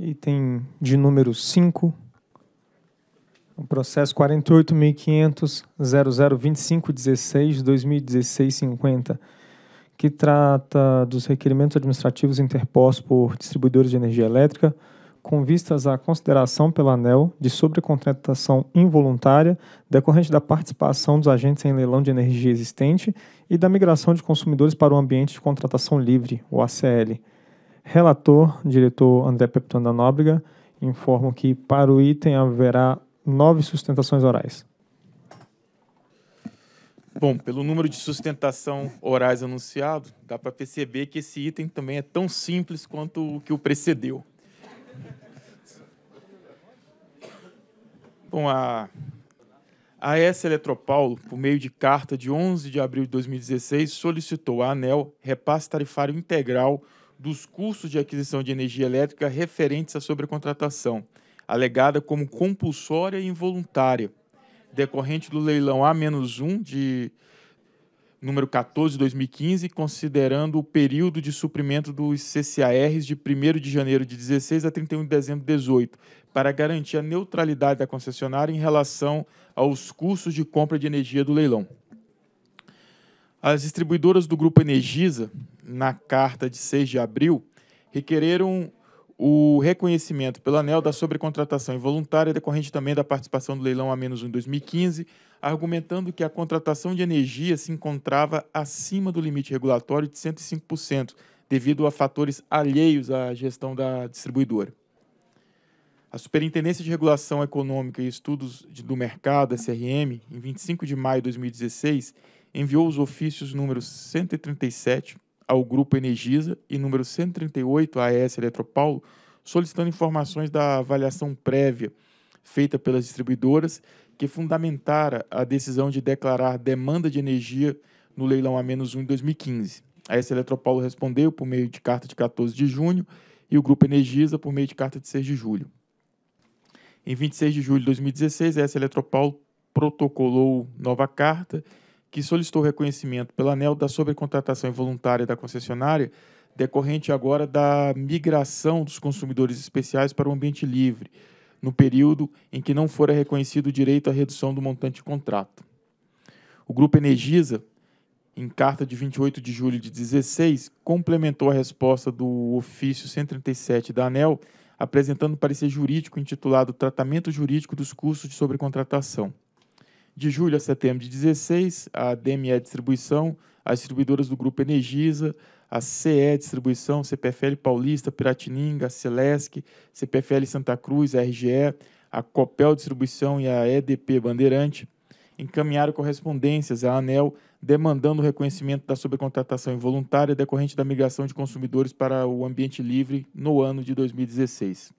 item de número 5, o processo 48.500.00.25.16.2016.50 que trata dos requerimentos administrativos interpostos por distribuidores de energia elétrica com vistas à consideração pela ANEL de sobrecontratação involuntária decorrente da participação dos agentes em leilão de energia existente e da migração de consumidores para o ambiente de contratação livre, o ACL. Relator, diretor André Pepitone da Nóbrega, informo que para o item haverá nove sustentações orais. Bom, pelo número de sustentação orais anunciado, dá para perceber que esse item também é tão simples quanto o que o precedeu. Bom, a AES Eletropaulo, por meio de carta de 11 de abril de 2016, solicitou à ANEL repasse tarifário integral dos custos de aquisição de energia elétrica referentes à sobrecontratação, alegada como compulsória e involuntária, decorrente do leilão A-1 de número 14 de 2015, considerando o período de suprimento dos CCARs de 1 de janeiro de 16 a 31 de dezembro de 18, para garantir a neutralidade da concessionária em relação aos custos de compra de energia do leilão. As distribuidoras do grupo Energisa na carta de 6 de abril, requereram o reconhecimento pela ANEL da sobrecontratação involuntária decorrente também da participação do leilão a menos 1 em 2015, argumentando que a contratação de energia se encontrava acima do limite regulatório de 105%, devido a fatores alheios à gestão da distribuidora. A Superintendência de Regulação Econômica e Estudos do Mercado, SRM, em 25 de maio de 2016, enviou os ofícios números 137, ao Grupo Energisa e número 138 à AES Eletropaulo, solicitando informações da avaliação prévia feita pelas distribuidoras que fundamentara a decisão de declarar demanda de energia no leilão A-1 em 2015. A AES Eletropaulo respondeu por meio de carta de 14 de junho e o Grupo Energisa por meio de carta de 6 de julho. Em 26 de julho de 2016, a AES Eletropaulo protocolou nova carta que solicitou reconhecimento pela ANEL da sobrecontratação involuntária da concessionária, decorrente agora da migração dos consumidores especiais para o ambiente livre, no período em que não fora reconhecido o direito à redução do montante de contrato. O Grupo Energisa, em carta de 28 de julho de 16, complementou a resposta do ofício 137 da ANEL, apresentando parecer jurídico intitulado Tratamento Jurídico dos Custos de Sobrecontratação. De julho a setembro de 16, a DME é Distribuição, as distribuidoras do Grupo Energisa, a CE é Distribuição, CPFL Paulista, Piratininga, Celesc, CPFL Santa Cruz, a RGE, a Copel Distribuição e a EDP Bandeirante encaminharam correspondências à ANEL demandando o reconhecimento da sobrecontratação involuntária decorrente da migração de consumidores para o ambiente livre no ano de 2016.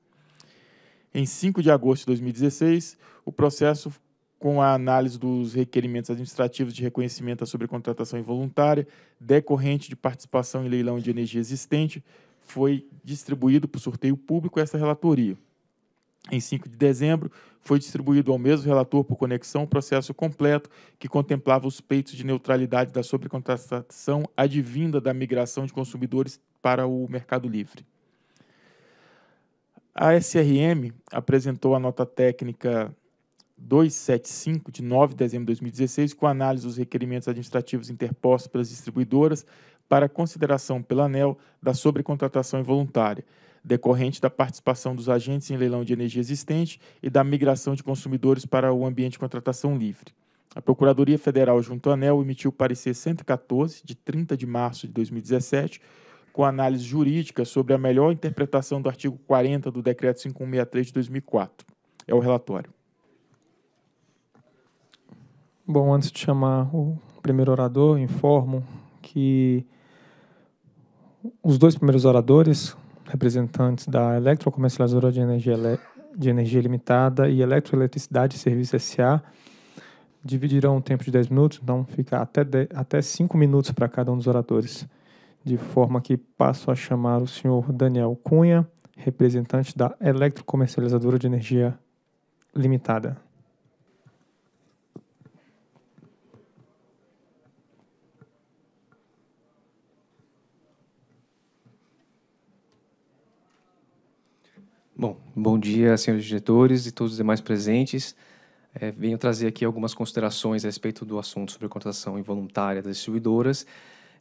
Em 5 de agosto de 2016, o processo com a análise dos requerimentos administrativos de reconhecimento da sobrecontratação involuntária, decorrente de participação em leilão de energia existente, foi distribuído para o sorteio público essa relatoria. Em 5 de dezembro, foi distribuído ao mesmo relator por conexão o processo completo que contemplava os peitos de neutralidade da sobrecontratação advinda da migração de consumidores para o mercado livre. A SRM apresentou a nota técnica 275, de 9 de dezembro de 2016, com análise dos requerimentos administrativos interpostos pelas distribuidoras para consideração pela ANEL da sobrecontratação involuntária, decorrente da participação dos agentes em leilão de energia existente e da migração de consumidores para o ambiente de contratação livre. A Procuradoria Federal, junto à ANEL, emitiu parecer 114, de 30 de março de 2017, com análise jurídica sobre a melhor interpretação do artigo 40 do Decreto 5163 de 2004. É o relatório. Bom, antes de chamar o primeiro orador, informo que os dois primeiros oradores, representantes da Eletrocomercializadora de Energia, de Energia Limitada e Eletroeletricidade Serviço S.A., dividirão um tempo de 10 minutos, então fica até, até 5 minutos para cada um dos oradores. De forma que passo a chamar o senhor Daniel Cunha, representante da Eletrocomercializadora de Energia Limitada. Bom, bom dia, senhores diretores e todos os demais presentes. É, venho trazer aqui algumas considerações a respeito do assunto sobre contratação involuntária das distribuidoras.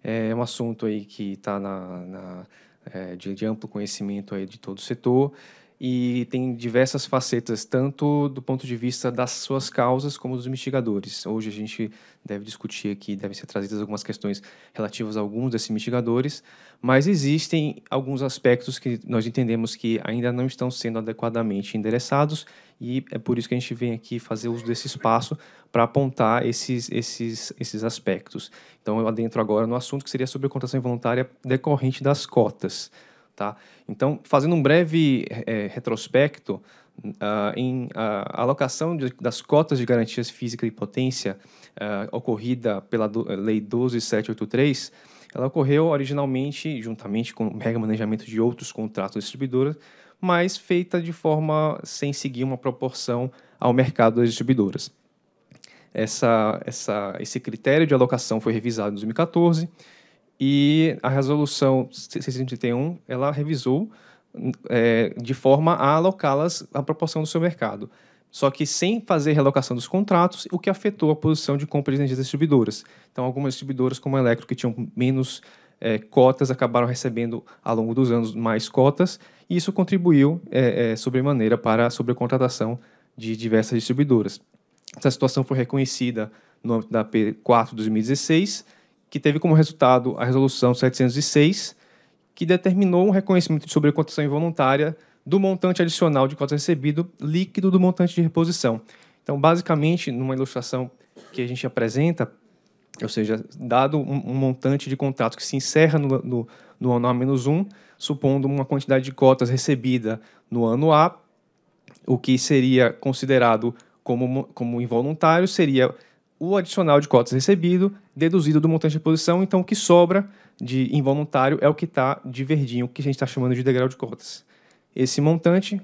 É, é um assunto aí que está na, na é, de, de, amplo conhecimento aí de todo o setor e tem diversas facetas, tanto do ponto de vista das suas causas como dos mitigadores. Hoje a gente deve discutir aqui, devem ser trazidas algumas questões relativas a alguns desses mitigadores, mas existem alguns aspectos que nós entendemos que ainda não estão sendo adequadamente endereçados e é por isso que a gente vem aqui fazer uso desse espaço para apontar esses, esses, esses aspectos. Então eu adentro agora no assunto que seria sobre a contratação involuntária decorrente das cotas. Tá? Então, fazendo um breve é, retrospecto, uh, em, uh, a alocação de, das cotas de garantias física e potência uh, ocorrida pela do, Lei 12783, ela ocorreu originalmente juntamente com o mega manejamento de outros contratos de distribuidoras, mas feita de forma sem seguir uma proporção ao mercado das distribuidoras. Essa, essa, esse critério de alocação foi revisado em 2014 e a resolução 631, ela revisou é, de forma a alocá-las à proporção do seu mercado. Só que sem fazer relocação dos contratos, o que afetou a posição de compra de energias distribuidoras. Então, algumas distribuidoras, como a Electro, que tinham menos é, cotas, acabaram recebendo, ao longo dos anos, mais cotas, e isso contribuiu é, é, sobremaneira para a sobrecontratação de diversas distribuidoras. Essa situação foi reconhecida no âmbito da P4 2016, que teve como resultado a Resolução 706, que determinou um reconhecimento de sobrecotação involuntária do montante adicional de cota recebido líquido do montante de reposição. Então, basicamente, numa ilustração que a gente apresenta, ou seja, dado um, um montante de contrato que se encerra no, no, no ano A menos 1, supondo uma quantidade de cotas recebida no ano A, o que seria considerado como, como involuntário seria o adicional de cotas recebido deduzido do montante de posição, então o que sobra de involuntário é o que está de verdinho, o que a gente está chamando de degrau de cotas. Esse montante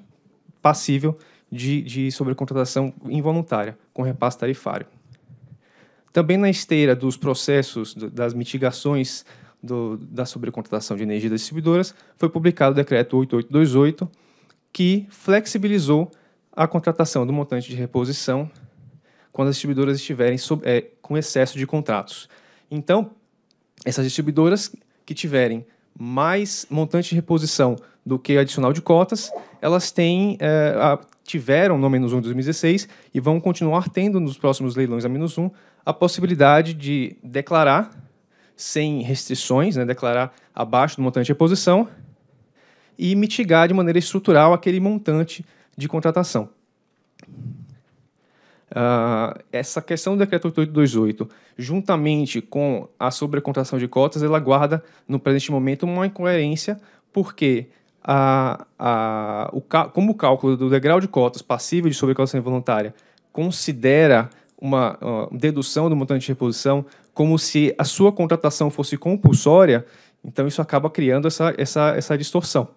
passível de, de sobrecontratação involuntária, com repasse tarifário. Também na esteira dos processos, das mitigações do, da sobrecontratação de energia das distribuidoras, foi publicado o decreto 8828, que flexibilizou a contratação do montante de reposição quando as distribuidoras estiverem sob, é, com excesso de contratos. Então, essas distribuidoras que tiverem mais montante de reposição do que adicional de cotas, elas têm, é, a, tiveram no menos 1 de 2016 e vão continuar tendo nos próximos leilões a menos 1 a possibilidade de declarar sem restrições, né, declarar abaixo do montante de reposição e mitigar de maneira estrutural aquele montante de contratação. Ah, essa questão do decreto 8828, juntamente com a sobrecontração de cotas, ela guarda, no presente momento, uma incoerência, porque a, a, o como o cálculo do degrau de cotas passível de sobrecotação involuntária considera uma, uma dedução do montante de reposição como se a sua contratação fosse compulsória, então isso acaba criando essa, essa, essa distorção.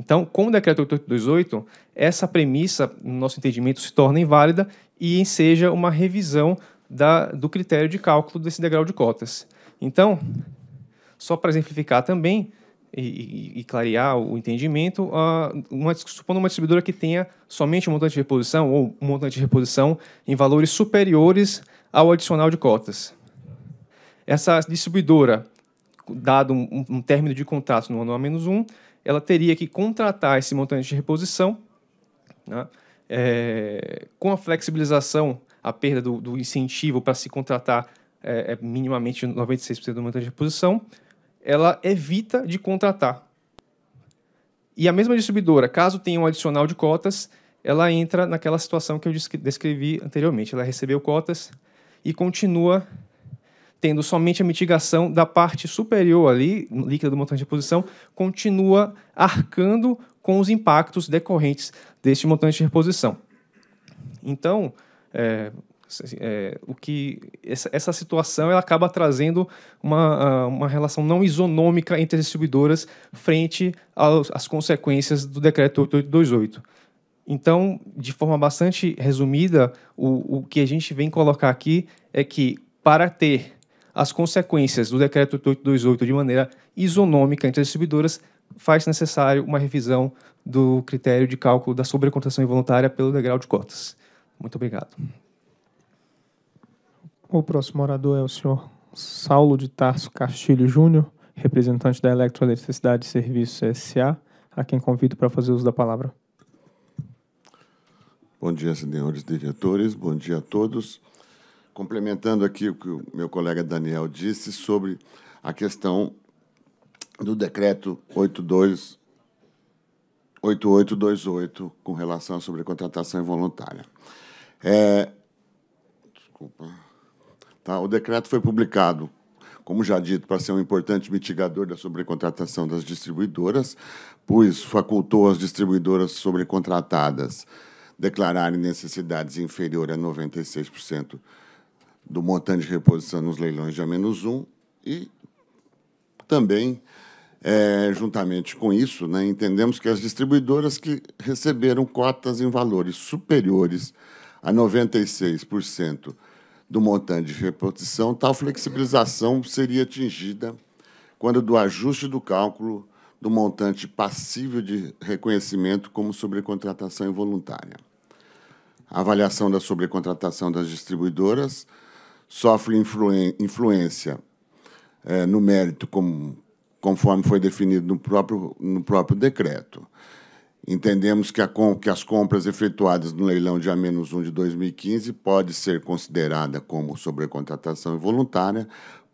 Então, com o decreto 828, essa premissa, no nosso entendimento, se torna inválida e enseja uma revisão da, do critério de cálculo desse degrau de cotas. Então, só para exemplificar também e, e, e clarear o entendimento, uh, uma, supondo uma distribuidora que tenha somente um montante de reposição ou um montante de reposição em valores superiores ao adicional de cotas. Essa distribuidora, dado um, um término de contrato no ano A-1, ela teria que contratar esse montante de reposição. Né? É, com a flexibilização, a perda do, do incentivo para se contratar é, é minimamente 96% do montante de reposição, ela evita de contratar. E a mesma distribuidora, caso tenha um adicional de cotas, ela entra naquela situação que eu descrevi anteriormente. Ela recebeu cotas e continua tendo somente a mitigação da parte superior ali, líquida do montante de reposição, continua arcando com os impactos decorrentes deste montante de reposição. Então, é, assim, é, o que essa, essa, situação ela acaba trazendo uma, ah, uma relação não isonômica entre as distribuidoras frente aos, às consequências do decreto 8828. Então, de forma bastante resumida, o, o que a gente vem colocar aqui é que para ter as consequências do decreto 828 de maneira isonômica entre as distribuidoras, faz necessário uma revisão do critério de cálculo da sobrecontação involuntária pelo degrau de cotas. Muito obrigado. O próximo orador é o senhor Saulo de Tarso Castilho Júnior, representante da Eletroeletricidade e Serviços S.A., a quem convido para fazer uso da palavra. Bom dia, senhores diretores, bom dia a todos complementando aqui o que o meu colega Daniel disse sobre a questão do decreto 82 8828 com relação à sobrecontratação involuntária. É, desculpa. Tá, o decreto foi publicado, como já dito, para ser um importante mitigador da sobrecontratação das distribuidoras, pois facultou às distribuidoras sobrecontratadas declararem necessidades inferiores a 96% do montante de reposição nos leilões de A-1 e também, é, juntamente com isso, né, entendemos que as distribuidoras que receberam cotas em valores superiores a 96% do montante de reposição, tal flexibilização seria atingida quando do ajuste do cálculo do montante passível de reconhecimento como sobrecontratação involuntária. A avaliação da sobrecontratação das distribuidoras sofre influência é, no mérito, conforme foi definido no próprio, no próprio decreto. Entendemos que, a, que as compras efetuadas no leilão de A-1 de 2015 pode ser considerada como sobrecontratação involuntária,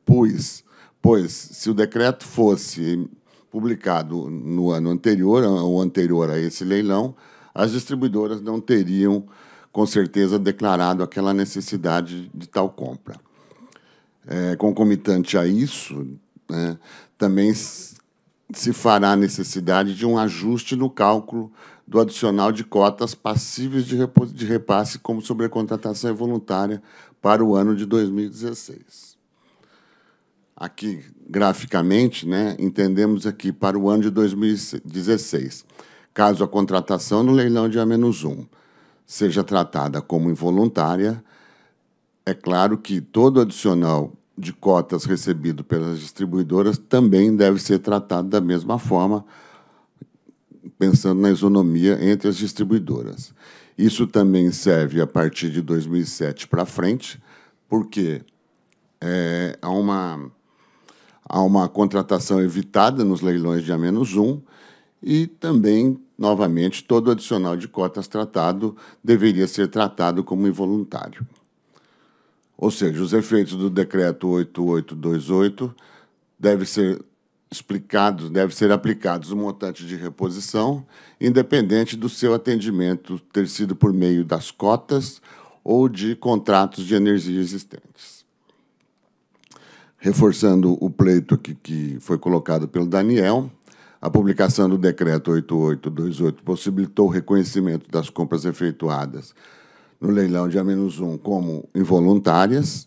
pois, pois se o decreto fosse publicado no ano anterior, ou anterior a esse leilão, as distribuidoras não teriam com certeza declarado aquela necessidade de tal compra. É, concomitante a isso, né, também se fará a necessidade de um ajuste no cálculo do adicional de cotas passíveis de repasse como sobrecontratação voluntária para o ano de 2016. Aqui, graficamente, né, entendemos aqui para o ano de 2016, caso a contratação no leilão de A-1 seja tratada como involuntária, é claro que todo adicional de cotas recebido pelas distribuidoras também deve ser tratado da mesma forma, pensando na isonomia entre as distribuidoras. Isso também serve a partir de 2007 para frente, porque é, há, uma, há uma contratação evitada nos leilões de A-1 e também Novamente, todo adicional de cotas tratado deveria ser tratado como involuntário. Ou seja, os efeitos do decreto 8828 devem ser explicados, devem ser aplicados o montante de reposição, independente do seu atendimento ter sido por meio das cotas ou de contratos de energia existentes. Reforçando o pleito que, que foi colocado pelo Daniel, a publicação do Decreto 8828 possibilitou o reconhecimento das compras efetuadas no leilão de A-1 como involuntárias,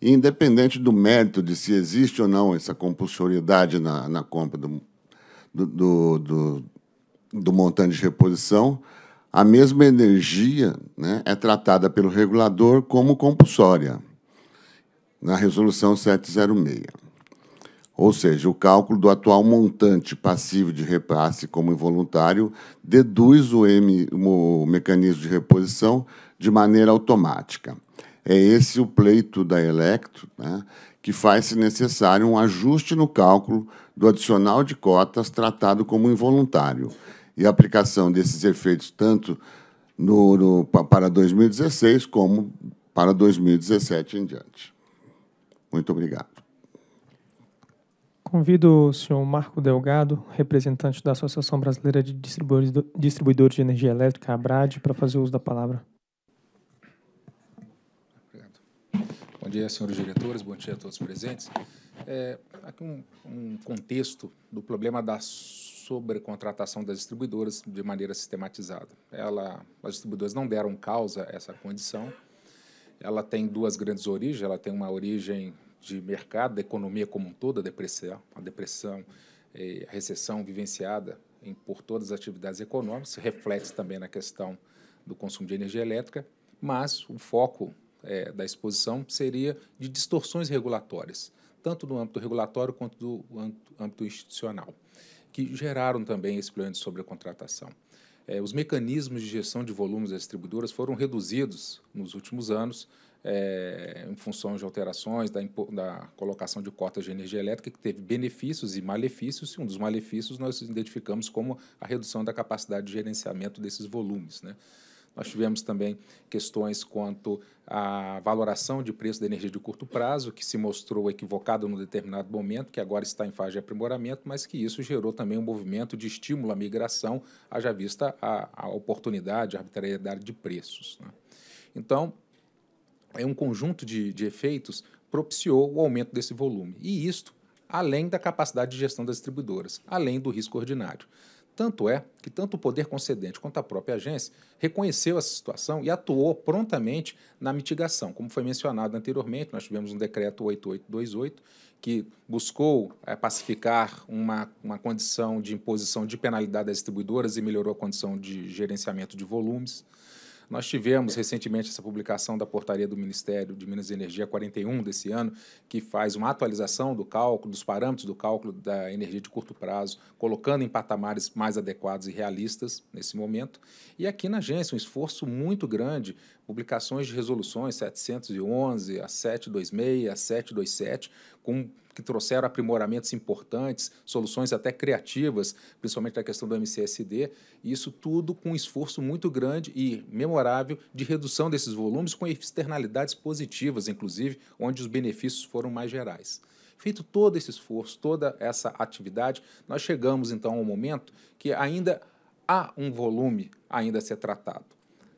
e independente do mérito de se existe ou não essa compulsoriedade na, na compra do, do, do, do, do montante de reposição, a mesma energia né, é tratada pelo regulador como compulsória, na Resolução 706 ou seja, o cálculo do atual montante passivo de repasse como involuntário deduz o, M, o mecanismo de reposição de maneira automática. É esse o pleito da Electro, né, que faz, se necessário, um ajuste no cálculo do adicional de cotas tratado como involuntário. E a aplicação desses efeitos tanto no, no, para 2016 como para 2017 em diante. Muito obrigado. Convido o senhor Marco Delgado, representante da Associação Brasileira de Distribuidores de Energia Elétrica, ABRAD, para fazer uso da palavra. Obrigado. Bom dia, senhores diretores, bom dia a todos presentes. É, aqui um, um contexto do problema da sobrecontratação das distribuidoras de maneira sistematizada. Ela, as distribuidoras não deram causa a essa condição. Ela tem duas grandes origens. Ela tem uma origem de mercado, da economia como um todo, a depressão, a depressão, eh, a recessão vivenciada em, por todas as atividades econômicas, reflete também na questão do consumo de energia elétrica, mas o foco é, da exposição seria de distorções regulatórias, tanto no âmbito regulatório quanto do âmbito institucional, que geraram também esse plano de sobrecontratação. É, eh, os mecanismos de gestão de volumes das distribuidoras foram reduzidos nos últimos anos, é, em função de alterações da, da, colocação de cotas de energia elétrica, que teve benefícios e malefícios, e um dos malefícios nós identificamos como a redução da capacidade de gerenciamento desses volumes. Né? Nós tivemos também questões quanto à valoração de preço da energia de curto prazo, que se mostrou equivocada num determinado momento, que agora está em fase de aprimoramento, mas que isso gerou também um movimento de estímulo à migração, haja vista a, a oportunidade, a arbitrariedade de preços. Né? Então, é um conjunto de, de efeitos propiciou o aumento desse volume. E isto além da capacidade de gestão das distribuidoras, além do risco ordinário. Tanto é que tanto o poder concedente quanto a própria agência reconheceu essa situação e atuou prontamente na mitigação. Como foi mencionado anteriormente, nós tivemos um decreto 8828 que buscou é, pacificar uma, uma condição de imposição de penalidade às distribuidoras e melhorou a condição de gerenciamento de volumes. Nós tivemos recentemente essa publicação da portaria do Ministério de Minas e Energia 41 desse ano, que faz uma atualização do cálculo, dos parâmetros do cálculo da energia de curto prazo, colocando em patamares mais adequados e realistas nesse momento. E aqui na agência, um esforço muito grande, publicações de resoluções 711, a 726, a 727, com que trouxeram aprimoramentos importantes, soluções até criativas, principalmente na questão do MCSD, e isso tudo com um esforço muito grande e memorável de redução desses volumes com externalidades positivas, inclusive, onde os benefícios foram mais gerais. Feito todo esse esforço, toda essa atividade, nós chegamos então ao momento que ainda há um volume ainda a ser tratado.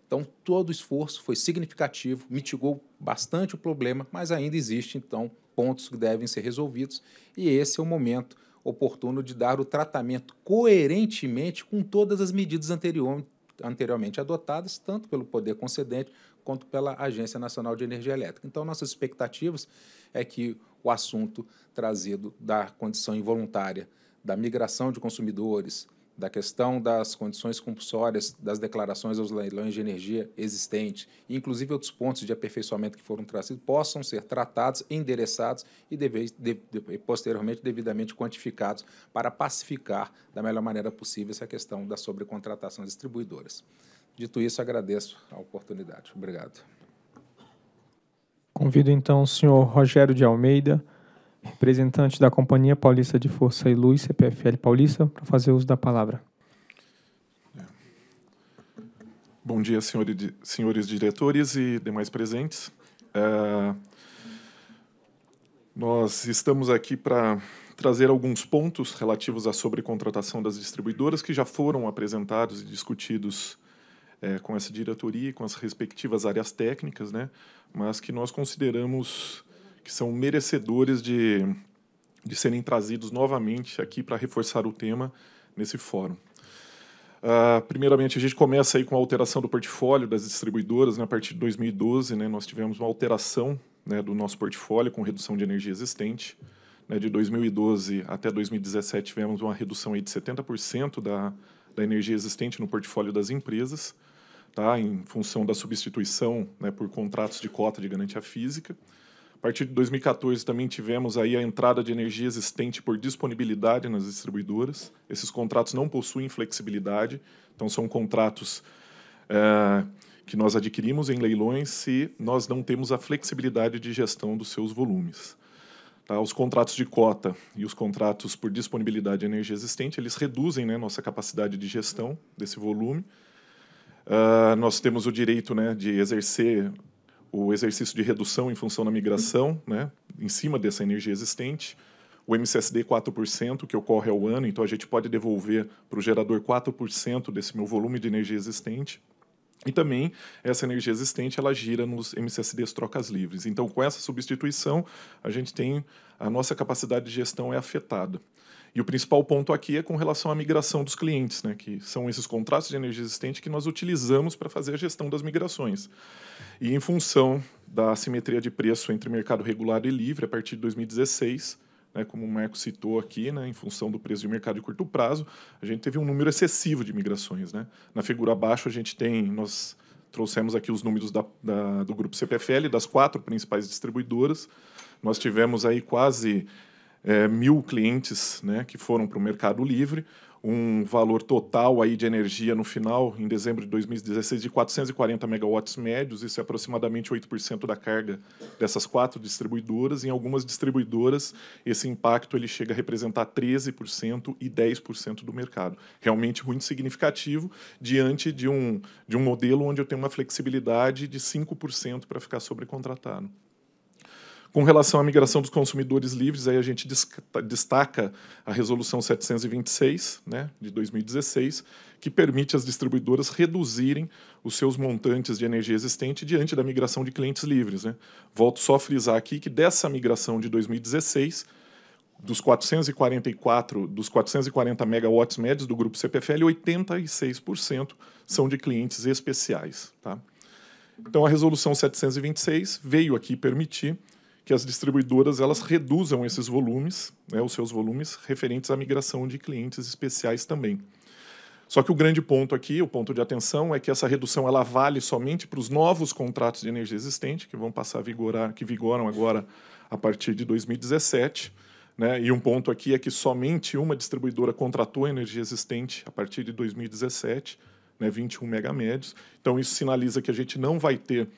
Então, todo o esforço foi significativo, mitigou bastante o problema, mas ainda existe então pontos que devem ser resolvidos, e esse é o momento oportuno de dar o tratamento coerentemente com todas as medidas anterior, anteriormente adotadas, tanto pelo poder concedente quanto pela Agência Nacional de Energia Elétrica. Então, nossas expectativas é que o assunto trazido da condição involuntária da migração de consumidores, da questão das condições compulsórias das declarações aos leilões de energia existentes, inclusive outros pontos de aperfeiçoamento que foram trazidos, possam ser tratados, endereçados e deve, de, de, posteriormente devidamente quantificados para pacificar da melhor maneira possível essa questão da sobrecontratação das distribuidoras. Dito isso, agradeço a oportunidade. Obrigado. Convido então o senhor Rogério de Almeida representante da Companhia Paulista de Força e Luz, CPFL Paulista, para fazer uso da palavra. É. Bom dia, senhores diretores e demais presentes. É, nós estamos aqui para trazer alguns pontos relativos à sobrecontratação das distribuidoras que já foram apresentados e discutidos é, com essa diretoria e com as respectivas áreas técnicas, né? mas que nós consideramos que são merecedores de, de serem trazidos novamente aqui para reforçar o tema nesse fórum. Uh, primeiramente, a gente começa aí com a alteração do portfólio das distribuidoras. Né? A partir de 2012, né, nós tivemos uma alteração né, do nosso portfólio com redução de energia existente. Né, de 2012 até 2017, tivemos uma redução aí de 70% da, da energia existente no portfólio das empresas, tá? em função da substituição né, por contratos de cota de garantia física partir de 2014 também tivemos aí a entrada de energia existente por disponibilidade nas distribuidoras. Esses contratos não possuem flexibilidade, então são contratos é, que nós adquirimos em leilões se nós não temos a flexibilidade de gestão dos seus volumes. Tá, os contratos de cota e os contratos por disponibilidade de energia existente, eles reduzem né, nossa capacidade de gestão desse volume. Uh, nós temos o direito né, de exercer o exercício de redução em função da migração, né, em cima dessa energia existente, o MCSD 4%, que ocorre ao ano, então a gente pode devolver para o gerador 4% desse meu volume de energia existente. E também essa energia existente ela gira nos MCSDs trocas livres. Então, com essa substituição, a gente tem a nossa capacidade de gestão é afetada. E o principal ponto aqui é com relação à migração dos clientes, né, que são esses contratos de energia existente que nós utilizamos para fazer a gestão das migrações. E em função da assimetria de preço entre mercado regulado e livre, a partir de 2016, né, como o Marco citou aqui, né, em função do preço de mercado de curto prazo, a gente teve um número excessivo de migrações. Né? Na figura abaixo, a gente tem. Nós trouxemos aqui os números da, da, do grupo CPFL, das quatro principais distribuidoras. Nós tivemos aí quase é, mil clientes né, que foram para o Mercado Livre um valor total aí de energia no final, em dezembro de 2016, de 440 megawatts médios, isso é aproximadamente 8% da carga dessas quatro distribuidoras. Em algumas distribuidoras, esse impacto ele chega a representar 13% e 10% do mercado. Realmente muito significativo diante de um, de um modelo onde eu tenho uma flexibilidade de 5% para ficar sobrecontratado. Com relação à migração dos consumidores livres, aí a gente destaca a Resolução 726, né, de 2016, que permite às distribuidoras reduzirem os seus montantes de energia existente diante da migração de clientes livres. Né? Volto só a frisar aqui que dessa migração de 2016, dos 444, dos 440 megawatts médios do grupo CPFL, 86% são de clientes especiais. Tá? Então, a resolução 726 veio aqui permitir que as distribuidoras elas reduzam esses volumes, né, os seus volumes referentes à migração de clientes especiais também. Só que o grande ponto aqui, o ponto de atenção, é que essa redução ela vale somente para os novos contratos de energia existente que vão passar a vigorar, que vigoram agora a partir de 2017. Né? E um ponto aqui é que somente uma distribuidora contratou energia existente a partir de 2017, né? 21 megamédios. Então, isso sinaliza que a gente não vai ter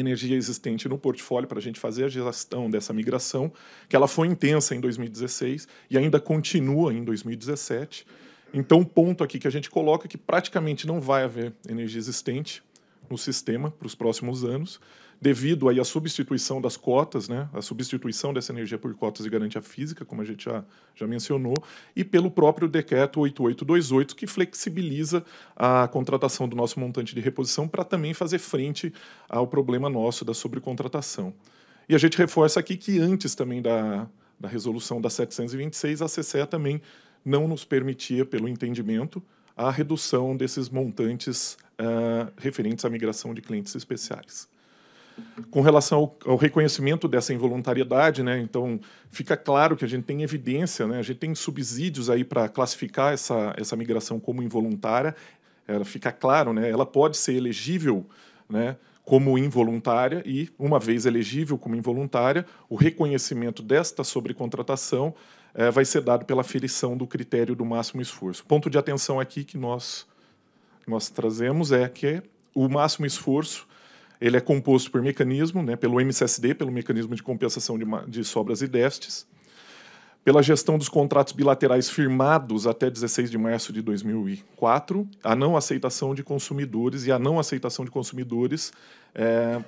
energia existente no portfólio para a gente fazer a gestão dessa migração, que ela foi intensa em 2016 e ainda continua em 2017. Então, o ponto aqui que a gente coloca é que praticamente não vai haver energia existente no sistema para os próximos anos devido aí à substituição das cotas, né, a substituição dessa energia por cotas de garantia física, como a gente já, já mencionou, e pelo próprio decreto 8828, que flexibiliza a contratação do nosso montante de reposição para também fazer frente ao problema nosso da sobrecontratação. E a gente reforça aqui que antes também da, da resolução da 726, a CCE também não nos permitia, pelo entendimento, a redução desses montantes uh, referentes à migração de clientes especiais. Com relação ao, ao reconhecimento dessa involuntariedade, né, então fica claro que a gente tem evidência, né, a gente tem subsídios aí para classificar essa, essa migração como involuntária, ela é, fica claro, né, ela pode ser elegível né, como involuntária e, uma vez elegível como involuntária, o reconhecimento desta sobrecontratação é, vai ser dado pela aferição do critério do máximo esforço. Ponto de atenção aqui que nós, nós trazemos é que o máximo esforço ele é composto por mecanismo, né, pelo MCSD, pelo mecanismo de compensação de, de sobras e destes, pela gestão dos contratos bilaterais firmados até 16 de março de 2004, a não aceitação de consumidores e a não aceitação de consumidores é,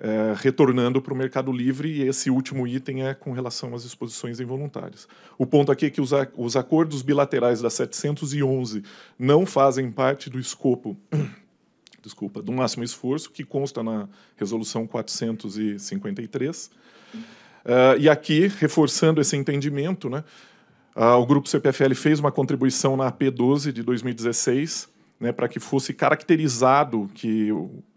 é, retornando para o mercado livre, e esse último item é com relação às exposições involuntárias. O ponto aqui é que os, a, os acordos bilaterais da 711 não fazem parte do escopo desculpa, do máximo esforço, que consta na resolução 453. Uh, eh, e aqui, reforçando esse entendimento, né, uh, o grupo CPFL fez uma contribuição na AP12 de 2016, né, para que fosse caracterizado que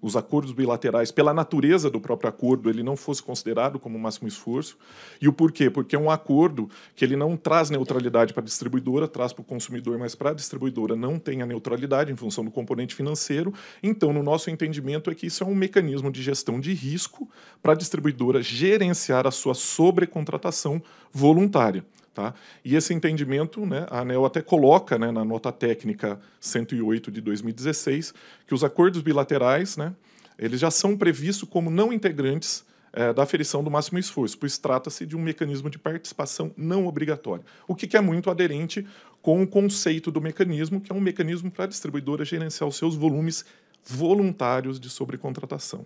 os acordos bilaterais, pela natureza do próprio acordo, ele não fosse considerado como o máximo esforço. E o porquê? Porque é um acordo que ele não traz neutralidade para a distribuidora, traz para o consumidor, mas para a distribuidora não tem a neutralidade em função do componente financeiro. Então, no nosso entendimento, é que isso é um mecanismo de gestão de risco para a distribuidora gerenciar a sua sobrecontratação voluntária. Tá? E esse entendimento, né, a ANEL até coloca né, na nota técnica 108 de 2016 que os acordos bilaterais né, eles já são previstos como não integrantes é, da aferição do máximo esforço, pois trata-se de um mecanismo de participação não obrigatória, o que, que é muito aderente com o conceito do mecanismo, que é um mecanismo para a distribuidora gerenciar os seus volumes voluntários de sobrecontratação.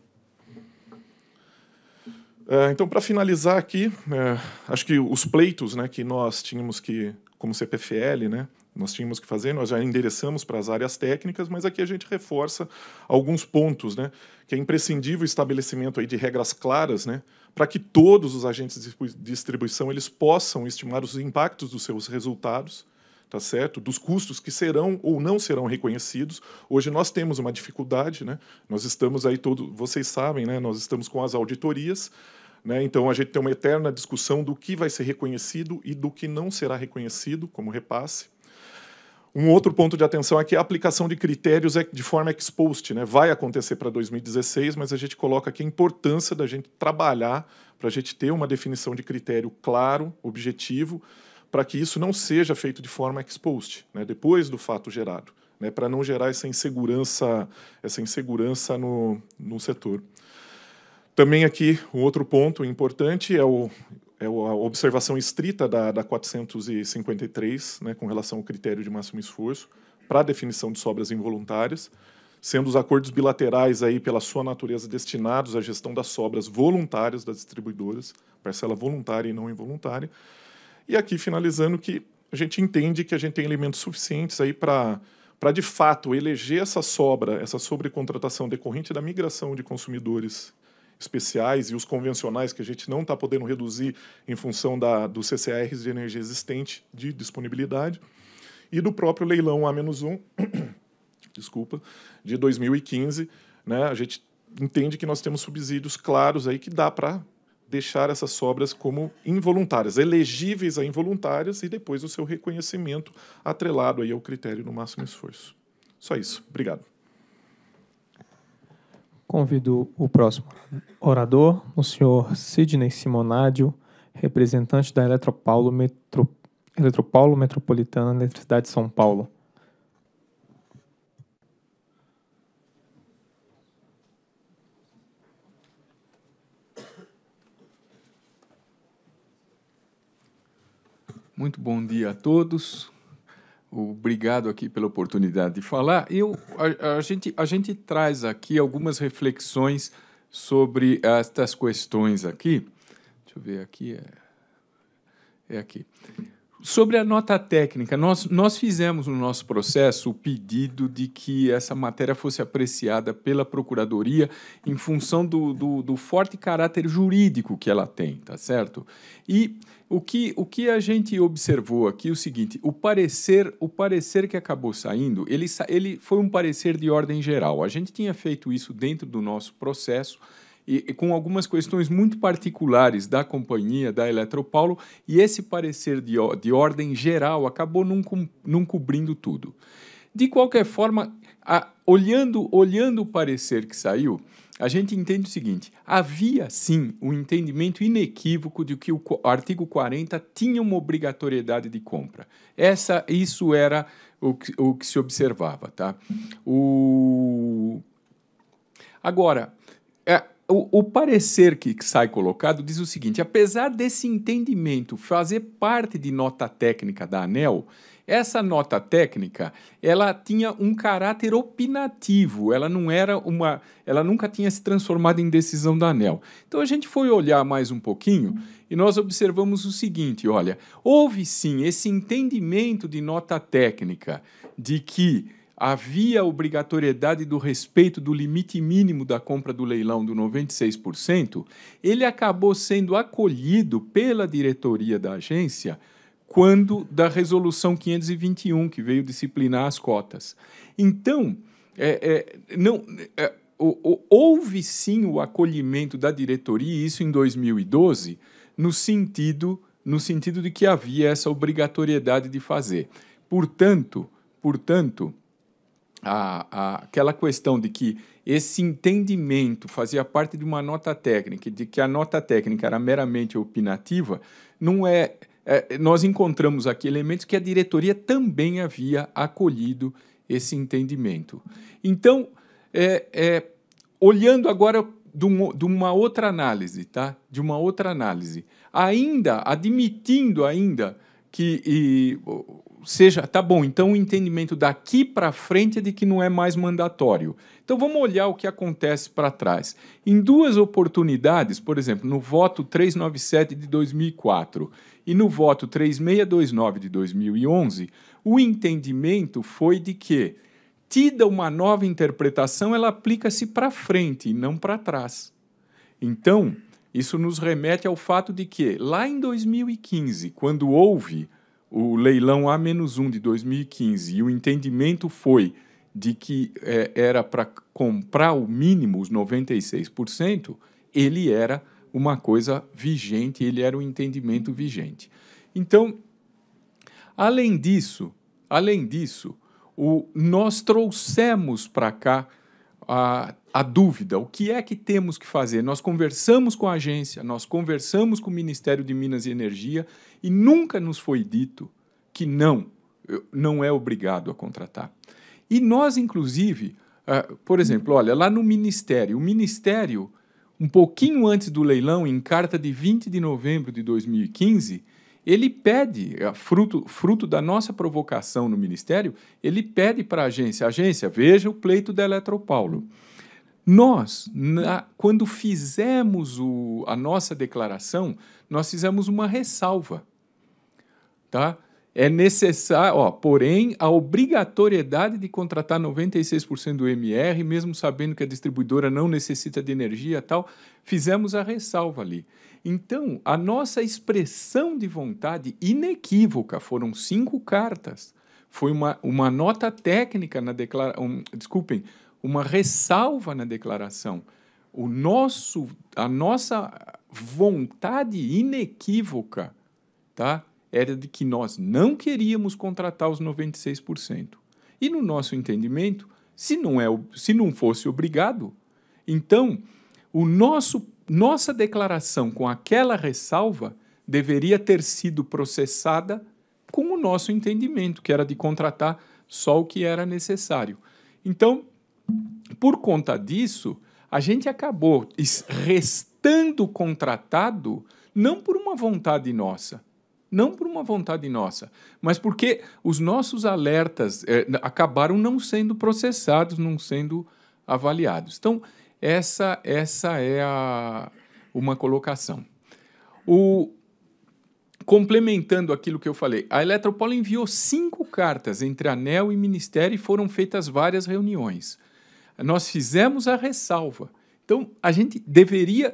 É, então, para finalizar aqui, é, acho que os pleitos né, que nós tínhamos que, como CPFL, né, nós tínhamos que fazer, nós já endereçamos para as áreas técnicas, mas aqui a gente reforça alguns pontos, né? Que é imprescindível o estabelecimento aí de regras claras, né? Para que todos os agentes de distribuição eles possam estimar os impactos dos seus resultados tá certo? Dos custos que serão ou não serão reconhecidos. Hoje nós temos uma dificuldade, né? Nós estamos aí todo, vocês sabem, né? Nós estamos com as auditorias, né? Então a gente tem uma eterna discussão do que vai ser reconhecido e do que não será reconhecido como repasse. Um outro ponto de atenção é que a aplicação de critérios é de forma exposta né? Vai acontecer para 2016, mas a gente coloca aqui a importância da gente trabalhar para a gente ter uma definição de critério claro, objetivo, para que isso não seja feito de forma exposta, né, depois do fato gerado, né, para não gerar essa insegurança, essa insegurança no, no setor. Também aqui um outro ponto importante é, o, é a observação estrita da, da 453, né, com relação ao critério de máximo esforço para a definição de sobras involuntárias, sendo os acordos bilaterais aí pela sua natureza destinados à gestão das sobras voluntárias das distribuidoras, parcela voluntária e não involuntária, e aqui finalizando que a gente entende que a gente tem elementos suficientes aí para para de fato eleger essa sobra, essa sobrecontratação decorrente da migração de consumidores especiais e os convencionais que a gente não está podendo reduzir em função da, dos CCRs de energia existente de disponibilidade e do próprio leilão A-1, desculpa, de 2015, né? A gente entende que nós temos subsídios claros aí que dá para deixar essas sobras como involuntárias, elegíveis a involuntárias e depois o seu reconhecimento atrelado aí ao critério do máximo esforço. Só isso. Obrigado. Convido o próximo orador, o senhor Sidney Simonádio, representante da Eletropaulo, Metro... Eletropaulo Metropolitana da Eletricidade de São Paulo. Muito bom dia a todos. Obrigado aqui pela oportunidade de falar. Eu, a, a gente, a gente traz aqui algumas reflexões sobre estas questões aqui. Deixa eu ver aqui. É, é aqui. Sobre a nota técnica, nós, nós fizemos no nosso processo o pedido de que essa matéria fosse apreciada pela Procuradoria em função do, do, do forte caráter jurídico que ela tem, tá certo? E o que, o que a gente observou aqui é o seguinte: o parecer, o parecer que acabou saindo, ele, ele foi um parecer de ordem geral. A gente tinha feito isso dentro do nosso processo e, e com algumas questões muito particulares da companhia, da Eletropaulo, e esse parecer de, de ordem geral acabou não, não cobrindo tudo. De qualquer forma, a, olhando, olhando o parecer que saiu, a gente entende o seguinte: havia sim o um entendimento inequívoco de que o artigo 40 tinha uma obrigatoriedade de compra. Essa, isso era o que, o que se observava, tá? O... Agora, é, o, o, parecer que sai colocado diz o seguinte: apesar desse entendimento fazer parte de nota técnica da ANEL, essa nota técnica ela tinha um caráter opinativo, ela não era uma, ela nunca tinha se transformado em decisão da ANEL. Então a gente foi olhar mais um pouquinho e nós observamos o seguinte: olha, houve sim esse entendimento de nota técnica de que havia obrigatoriedade do respeito do limite mínimo da compra do leilão do 96%, ele acabou sendo acolhido pela diretoria da agência quando da resolução 521 que veio disciplinar as cotas. Então, é, é, não é, houve sim o acolhimento da diretoria isso em 2012 no sentido no sentido de que havia essa obrigatoriedade de fazer. Portanto, portanto, a, a, aquela questão de que esse entendimento fazia parte de uma nota técnica, de que a nota técnica era meramente opinativa, não é, é nós encontramos aqui elementos que a diretoria também havia acolhido esse entendimento. Então, é, é, olhando agora de, um, de uma outra análise, tá? De uma outra análise, ainda admitindo ainda que e, seja, tá bom, então o entendimento daqui para frente é de que não é mais mandatório. Então vamos olhar o que acontece para trás. Em duas oportunidades, por exemplo, no voto 397 de 2004 e no voto 3629 de 2011, o entendimento foi de que, tida uma nova interpretação, ela aplica-se para frente e não para trás. Então, isso nos remete ao fato de que, lá em 2015, quando houve o leilão A-1 de 2015 e o entendimento foi de que é, era para comprar o mínimo, os 96%, ele era uma coisa vigente, ele era um entendimento vigente. Então, além disso, além disso, o, nós trouxemos para cá a, a dúvida, o que é que temos que fazer? Nós conversamos com a agência, nós conversamos com o Ministério de Minas e Energia e nunca nos foi dito que não, não é obrigado a contratar. E nós, inclusive, uh, por exemplo, olha, lá no Ministério, o Ministério, um pouquinho antes do leilão, em carta de 20 de novembro de 2015, ele pede, é, fruto, fruto da nossa provocação no Ministério, ele pede para a agência, agência, veja o pleito da Eletropaulo. Nós, na, quando fizemos o, a nossa declaração, nós fizemos uma ressalva. Tá? É necessário, ó, porém, a obrigatoriedade de contratar 96% do MR, mesmo sabendo que a distribuidora não necessita de energia tal, fizemos a ressalva ali. Então, a nossa expressão de vontade inequívoca foram cinco cartas. Foi uma, uma nota técnica na declaração. Um, desculpem, uma ressalva na declaração. O nosso, a nossa vontade inequívoca tá, era de que nós não queríamos contratar os 96%. E no nosso entendimento, se não, é, se não fosse obrigado, então o nosso nossa declaração com aquela ressalva deveria ter sido processada com o nosso entendimento, que era de contratar só o que era necessário. Então, por conta disso, a gente acabou restando contratado não por uma vontade nossa, não por uma vontade nossa, mas porque os nossos alertas eh, acabaram não sendo processados, não sendo avaliados. Então, essa, essa é a, uma colocação. O, complementando aquilo que eu falei, a Eletropolo enviou cinco cartas entre ANEL e Ministério e foram feitas várias reuniões. Nós fizemos a ressalva. Então, a gente deveria.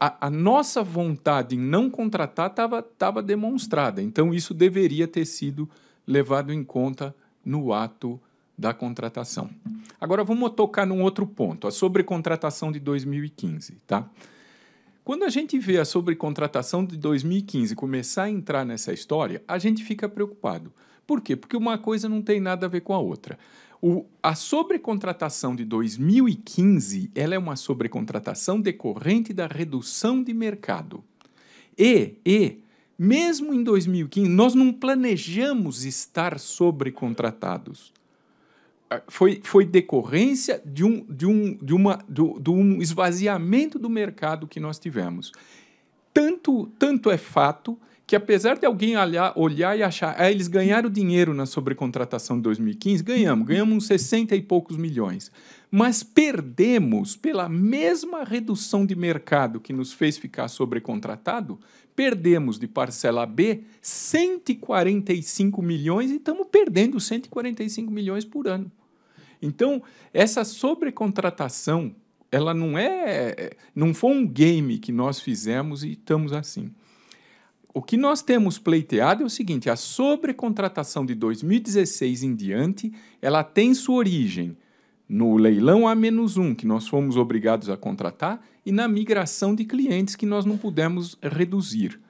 A, a nossa vontade em não contratar estava demonstrada. Então, isso deveria ter sido levado em conta no ato da contratação. Agora vamos tocar num outro ponto, a sobrecontratação de 2015, tá? Quando a gente vê a sobrecontratação de 2015 começar a entrar nessa história, a gente fica preocupado. Por quê? Porque uma coisa não tem nada a ver com a outra. O, a sobrecontratação de 2015 ela é uma sobrecontratação decorrente da redução de mercado. E, e mesmo em 2015, nós não planejamos estar sobrecontratados foi, foi decorrência de um, de, um, de, uma, do, de um esvaziamento do mercado que nós tivemos. Tanto, tanto é fato que apesar de alguém olhar, olhar e achar, ah, eles ganharam dinheiro na sobrecontratação de 2015, ganhamos, ganhamos uns 60 e poucos milhões. Mas perdemos, pela mesma redução de mercado que nos fez ficar sobrecontratado, perdemos de parcela B 145 milhões e estamos perdendo 145 milhões por ano. Então, essa sobrecontratação, ela não é, não foi um game que nós fizemos e estamos assim o que nós temos pleiteado é o seguinte: a sobrecontratação de 2016 em diante, ela tem sua origem no leilão A-1 que nós fomos obrigados a contratar e na migração de clientes que nós não pudemos reduzir.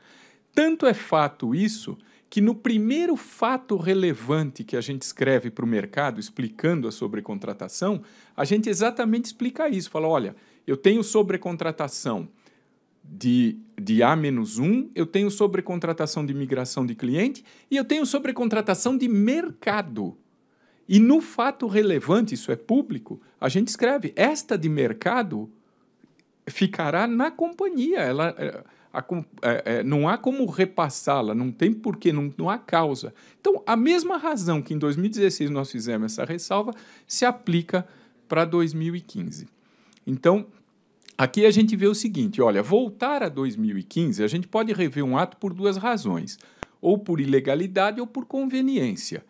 Tanto é fato isso que no primeiro fato relevante que a gente escreve para o mercado explicando a sobrecontratação, a gente exatamente explica isso, fala, olha, eu tenho sobrecontratação de, de A menos 1, eu tenho sobrecontratação de migração de cliente e eu tenho sobrecontratação de mercado. E no fato relevante, isso é público, a gente escreve: esta de mercado ficará na companhia. Ela, é, a, a, é, é, não há como repassá-la, não tem porquê, não, não há causa. Então, a mesma razão que em 2016 nós fizemos essa ressalva se aplica para 2015. Então, Aqui a gente vê o seguinte: olha, voltar a 2015, a gente pode rever um ato por duas razões, ou por ilegalidade ou por conveniência.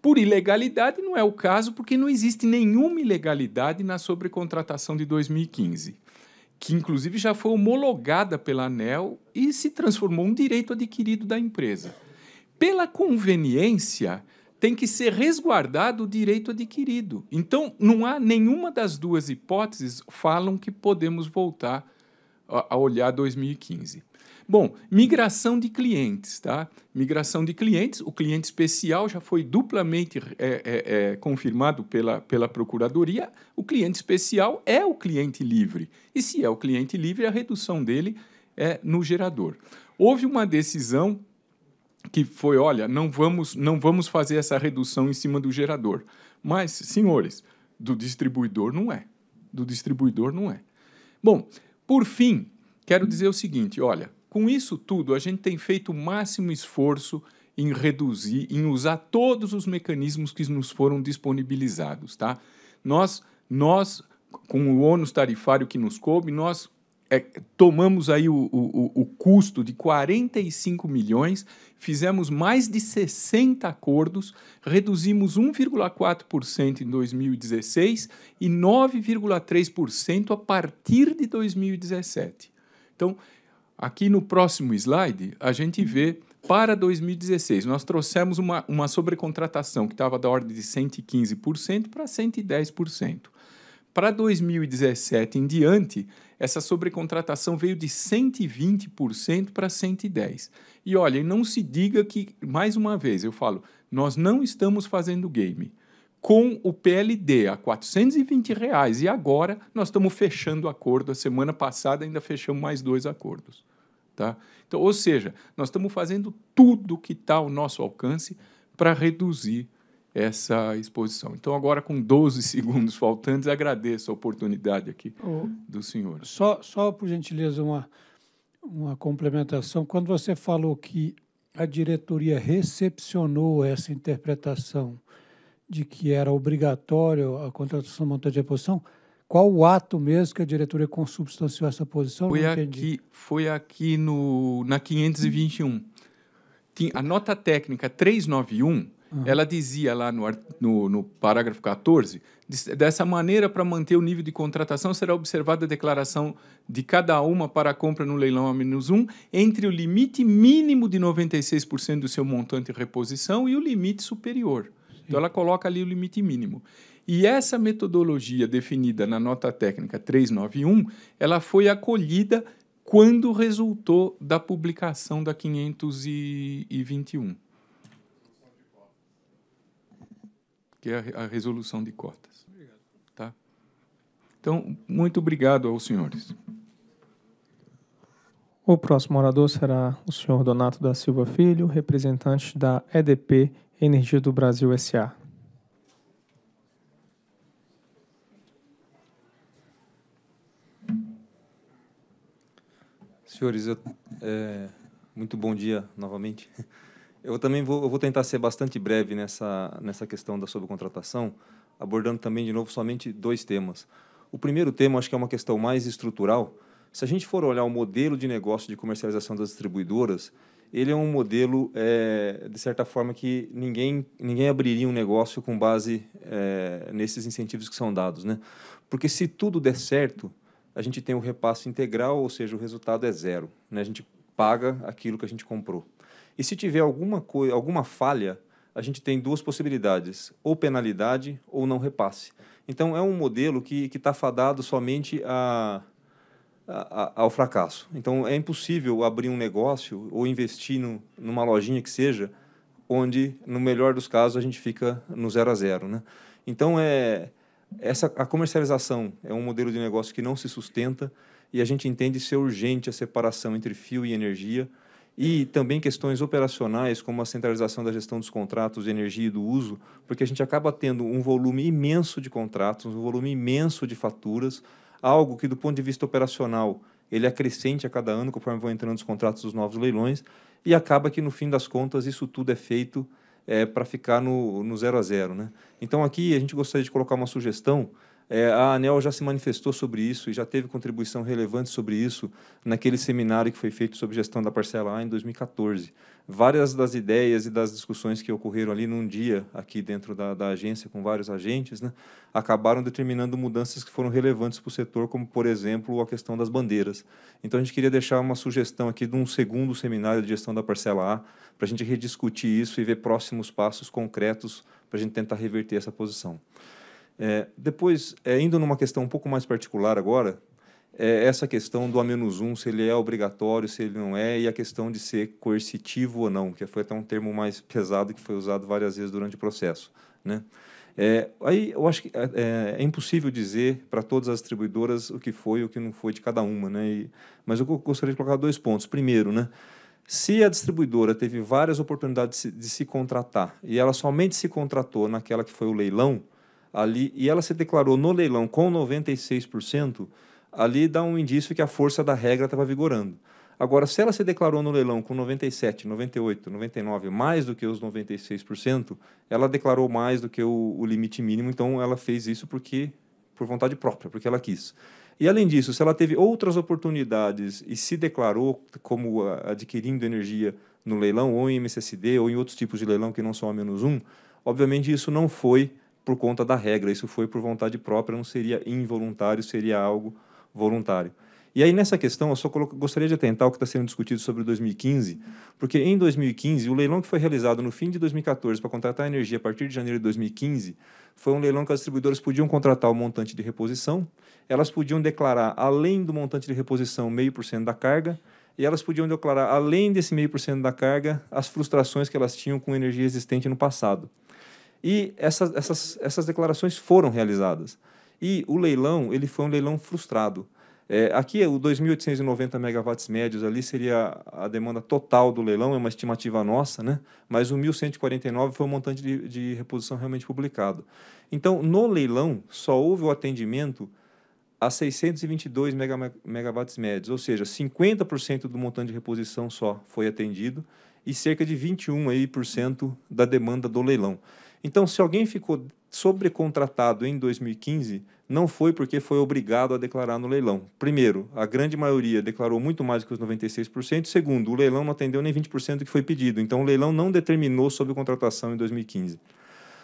Por ilegalidade não é o caso, porque não existe nenhuma ilegalidade na sobrecontratação de 2015, que inclusive já foi homologada pela ANEL e se transformou um direito adquirido da empresa. Pela conveniência, tem que ser resguardado o direito adquirido. Então, não há nenhuma das duas hipóteses falam que podemos voltar a olhar 2015. Bom, migração de clientes, tá? Migração de clientes, o cliente especial já foi duplamente é, é, é, confirmado pela, pela Procuradoria. O cliente especial é o cliente livre. E se é o cliente livre, a redução dele é no gerador. Houve uma decisão que foi, olha, não vamos, não vamos fazer essa redução em cima do gerador. Mas, senhores, do distribuidor não é. Do distribuidor não é. Bom, por fim, quero dizer o seguinte, olha, com isso tudo a gente tem feito o máximo esforço em reduzir, em usar todos os mecanismos que nos foram disponibilizados, tá? Nós nós com o ônus tarifário que nos coube, nós é, tomamos aí o, o, o, custo de 45 milhões, fizemos mais de 60 acordos, reduzimos 1,4% em 2016 e 9,3% a partir de 2017. Então, aqui no próximo slide, a gente vê para 2016, nós trouxemos uma, uma sobrecontratação que estava da ordem de 115% para 110%. Para 2017 em diante, essa sobrecontratação veio de 120% para 110%. E olha, não se diga que, mais uma vez, eu falo, nós não estamos fazendo game. Com o PLD a R$ 420 reais, e agora nós estamos fechando acordo. A semana passada ainda fechamos mais dois acordos. Tá? Então, ou seja, nós estamos fazendo tudo que está ao nosso alcance para reduzir essa exposição. Então, agora, com 12 segundos faltantes, agradeço a oportunidade aqui oh, do senhor. Só, só, por gentileza, uma, uma complementação. Quando você falou que a diretoria recepcionou essa interpretação de que era obrigatório a contratação montante de reposição, qual o ato mesmo que a diretoria consubstanciou essa posição? Foi aqui, foi aqui no, na 521. A nota técnica 391 Uhum. Ela dizia lá no, no, no parágrafo 14: dessa maneira, para manter o nível de contratação, será observada a declaração de cada uma para a compra no leilão a menos um, entre o limite mínimo de 96% do seu montante de reposição e o limite superior. Sim. Então, ela coloca ali o limite mínimo. E essa metodologia definida na nota técnica 391, ela foi acolhida quando resultou da publicação da 521. que é a resolução de cotas. Tá? Então, muito obrigado aos senhores. O próximo orador será o senhor Donato da Silva Filho, representante da EDP Energia do Brasil S.A. Senhores, eu, é, muito bom dia novamente. Eu também vou, eu vou tentar ser bastante breve nessa, nessa questão da subcontratação, abordando também, de novo, somente dois temas. O primeiro tema, acho que é uma questão mais estrutural. Se a gente for olhar o modelo de negócio de comercialização das distribuidoras, ele é um modelo, é, de certa forma, que ninguém, ninguém abriria um negócio com base é, nesses incentivos que são dados. Né? Porque se tudo der certo, a gente tem o um repasse integral, ou seja, o resultado é zero. Né? A gente paga aquilo que a gente comprou. E se tiver alguma, coisa, alguma falha, a gente tem duas possibilidades, ou penalidade ou não repasse. Então, é um modelo que está fadado somente a, a, a, ao fracasso. Então, é impossível abrir um negócio ou investir no, numa lojinha que seja, onde, no melhor dos casos, a gente fica no zero a zero. Né? Então, é, essa, a comercialização é um modelo de negócio que não se sustenta e a gente entende ser urgente a separação entre fio e energia, e também questões operacionais, como a centralização da gestão dos contratos de energia e do uso, porque a gente acaba tendo um volume imenso de contratos, um volume imenso de faturas, algo que, do ponto de vista operacional, ele acrescente a cada ano, conforme vão entrando os contratos dos novos leilões, e acaba que, no fim das contas, isso tudo é feito é, eh, para ficar no, no zero a zero. Né? Então, aqui, a gente gostaria de colocar uma sugestão é, a ANEL já se manifestou sobre isso e já teve contribuição relevante sobre isso naquele seminário que foi feito sobre gestão da parcela A em 2014. Várias das ideias e das discussões que ocorreram ali num dia, aqui dentro da, da agência, com vários agentes, né, acabaram determinando mudanças que foram relevantes para o setor, como, por exemplo, a questão das bandeiras. Então, a gente queria deixar uma sugestão aqui de um segundo seminário de gestão da parcela A, para a gente rediscutir isso e ver próximos passos concretos para a gente tentar reverter essa posição. É, depois, é, indo numa questão um pouco mais particular agora, é essa questão do A-1, se ele é obrigatório, se ele não é, e a questão de ser coercitivo ou não, que foi até um termo mais pesado que foi usado várias vezes durante o processo. Né? É, aí eu acho que é, é, é impossível dizer para todas as distribuidoras o que foi e o que não foi de cada uma, né? E, mas eu gostaria de colocar dois pontos. Primeiro, né? Se a distribuidora teve várias oportunidades de se, de se contratar e ela somente se contratou naquela que foi o leilão, ali e ela se declarou no leilão com 96%, ali dá um indício que a força da regra estava vigorando. Agora, se ela se declarou no leilão com 97, 98, 99, mais do que os 96%, ela declarou mais do que o, o limite mínimo, então ela fez isso porque por vontade própria, porque ela quis. E além disso, se ela teve outras oportunidades e se declarou como adquirindo energia no leilão ou em MCSD ou em outros tipos de leilão que não são a menos um, obviamente isso não foi por conta da regra. Isso foi por vontade própria, não seria involuntário, seria algo voluntário. E aí, nessa questão, eu só gostaria de atentar ao que está sendo discutido sobre 2015, porque em 2015, o leilão que foi realizado no fim de 2014 para contratar energia a partir de janeiro de 2015 foi um leilão que as distribuidoras podiam contratar o montante de reposição, elas podiam declarar, além do montante de reposição, meio por cento da carga, e elas podiam declarar, além desse meio por cento da carga, as frustrações que elas tinham com energia existente no passado. E essas, essas, essas declarações foram realizadas. E o leilão ele foi um leilão frustrado. É, aqui, é o 2.890 megawatts médios ali seria a demanda total do leilão, é uma estimativa nossa, né? mas o 1.149 foi o montante de, de reposição realmente publicado. Então, no leilão, só houve o atendimento a 622 mega, megawatts médios, ou seja, 50% do montante de reposição só foi atendido e cerca de 21% aí, da demanda do leilão. Então, se alguém ficou sobrecontratado em 2015, não foi porque foi obrigado a declarar no leilão. Primeiro, a grande maioria declarou muito mais que os 96%. Segundo, o leilão não atendeu nem 20% do que foi pedido. Então, o leilão não determinou sobrecontratação em 2015.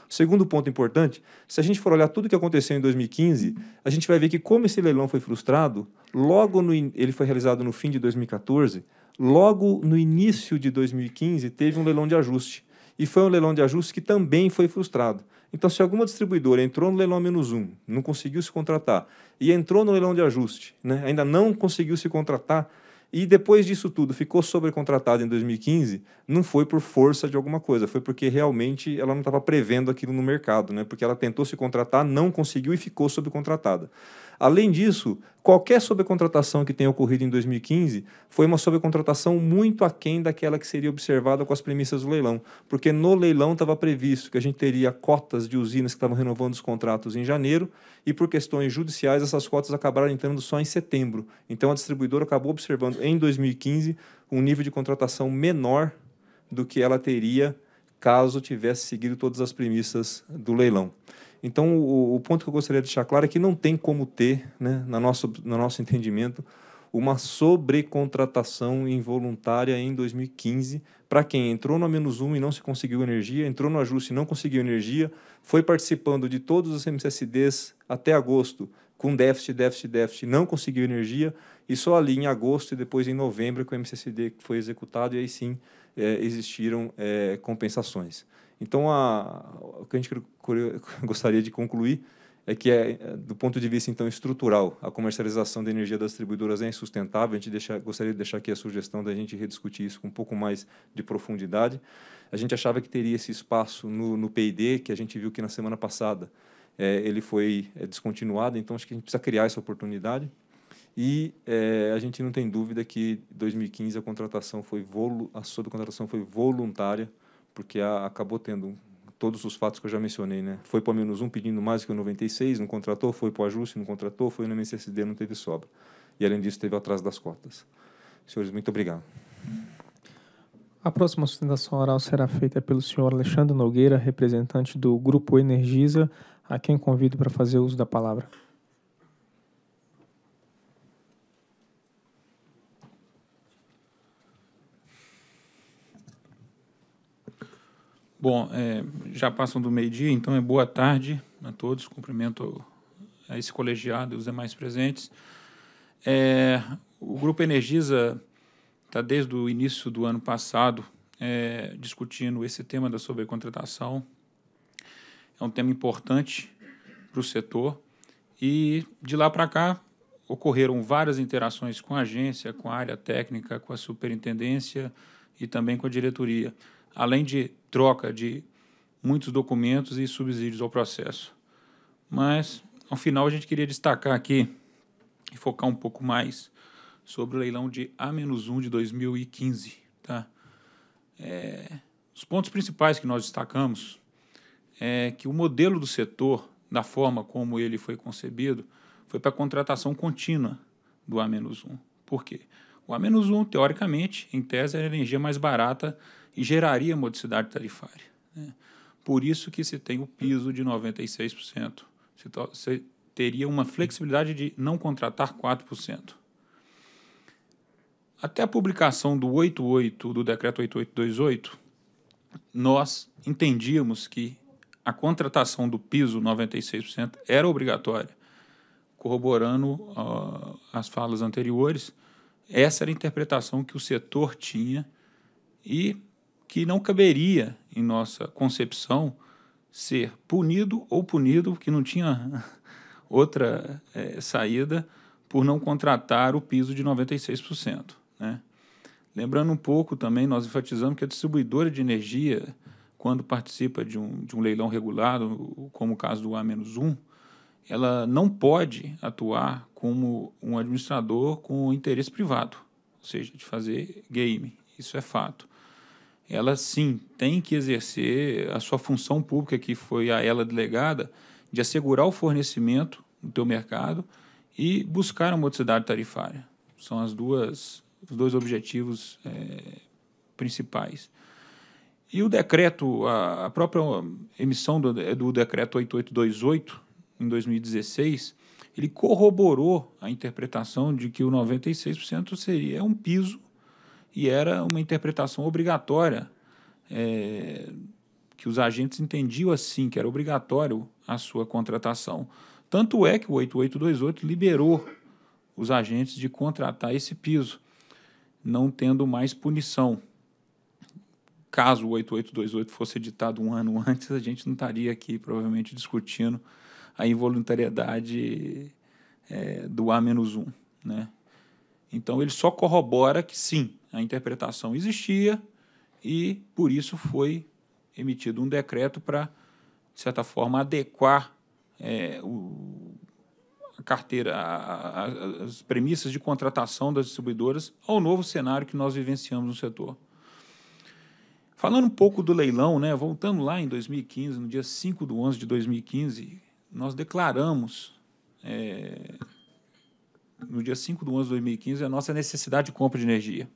Segundo ponto importante, se a gente for olhar tudo o que aconteceu em 2015, a gente vai ver que como esse leilão foi frustrado, logo no in... ele foi realizado no fim de 2014, logo no início de 2015 teve um leilão de ajuste e foi um leilão de ajuste que também foi frustrado. Então, se alguma distribuidora entrou no leilão menos um, não conseguiu se contratar, e entrou no leilão de ajuste, né, ainda não conseguiu se contratar, e depois disso tudo ficou sobrecontratada em 2015, não foi por força de alguma coisa, foi porque realmente ela não estava prevendo aquilo no mercado, né, porque ela tentou se contratar, não conseguiu e ficou sobrecontratada. Além disso, qualquer sobrecontratação que tenha ocorrido em 2015 foi uma sobrecontratação muito aquém daquela que seria observada com as premissas do leilão, porque no leilão estava previsto que a gente teria cotas de usinas que estavam renovando os contratos em janeiro e por questões judiciais essas cotas acabaram entrando só em setembro. Então a distribuidora acabou observando em 2015 um nível de contratação menor do que ela teria caso tivesse seguido todas as premissas do leilão. Então, o, o, ponto que eu gostaria de deixar claro é que não tem como ter, né, na nosso, no nosso entendimento, uma sobrecontratação involuntária em 2015 para quem entrou no menos um e não se conseguiu energia, entrou no ajuste e não conseguiu energia, foi participando de todos os MCSDs até agosto com déficit, déficit, déficit, não conseguiu energia e só ali em agosto e depois em novembro é que o MCSD foi executado e aí sim é, existiram é, compensações. Então, a, o que a gente gostaria de concluir é que, é, do ponto de vista então estrutural, a comercialização da energia das distribuidoras é insustentável. A gente deixa, gostaria de deixar aqui a sugestão da gente rediscutir isso com um pouco mais de profundidade. A gente achava que teria esse espaço no, no P&D, que a gente viu que na semana passada é, ele foi é, descontinuado, então acho que a gente precisa criar essa oportunidade. E é, a gente não tem dúvida que 2015 a contratação foi a subcontratação foi voluntária porque a, acabou tendo todos os fatos que eu já mencionei, né? Foi para menos um pedindo mais que o 96, não contratou, foi para o ajuste, não contratou, foi no MSSD, não teve sobra. E além disso, teve atraso das cotas. Senhores, muito obrigado. A próxima sustentação oral será feita pelo senhor Alexandre Nogueira, representante do Grupo Energisa, a quem convido para fazer uso da palavra. Bom, é, já passam do meio-dia, então é boa tarde a todos. Cumprimento a esse colegiado e os demais presentes. É, o Grupo Energisa está, desde o início do ano passado, é, discutindo esse tema da sobrecontratação. É um tema importante para o setor. E de lá para cá, ocorreram várias interações com a agência, com a área técnica, com a superintendência e também com a diretoria, além de troca de muitos documentos e subsídios ao processo. Mas, ao final, a gente queria destacar aqui e focar um pouco mais sobre o leilão de A-1 de 2015. Tá? É, os pontos principais que nós destacamos é que o modelo do setor, da forma como ele foi concebido, foi para contratação contínua do A-1. Por quê? O A-1, teoricamente, em tese, é a energia mais barata e geraria modicidade tarifária. Né? Por isso que se tem o piso de 96%. Você teria uma flexibilidade de não contratar 4%. Até a publicação do 88 do decreto 8828, nós entendíamos que a contratação do piso 96% era obrigatória. Corroborando uh, as falas anteriores, essa era a interpretação que o setor tinha e que não caberia em nossa concepção ser punido ou punido, porque não tinha outra é, saída por não contratar o piso de 96%. Né? Lembrando um pouco também, nós enfatizamos que a distribuidora de energia, quando participa de um, de um leilão regulado, como o caso do A-1, ela não pode atuar como um administrador com interesse privado, ou seja, de fazer game. Isso é fato ela sim tem que exercer a sua função pública que foi a ela delegada de assegurar o fornecimento no teu mercado e buscar a modicidade tarifária. São as duas, os dois objetivos é, principais. E o decreto, a, a própria emissão do, do decreto 8828, em 2016, ele corroborou a interpretação de que o 96% seria um piso e era uma interpretação obrigatória é, que os agentes entendiam assim, que era obrigatório a sua contratação. Tanto é que o 8828 liberou os agentes de contratar esse piso, não tendo mais punição. Caso o 8828 fosse editado um ano antes, a gente não estaria aqui provavelmente discutindo a involuntariedade é, do A-1. Né? Então ele só corrobora que sim, a interpretação existia e por isso foi emitido um decreto para, de certa forma, adequar é, o, a carteira, a, a, as premissas de contratação das distribuidoras ao novo cenário que nós vivenciamos no setor. Falando um pouco do leilão, né, voltando lá em 2015, no dia 5 de 11 de 2015, nós declaramos, é, no dia 5 de 11 de 2015, a nossa necessidade de compra de energia.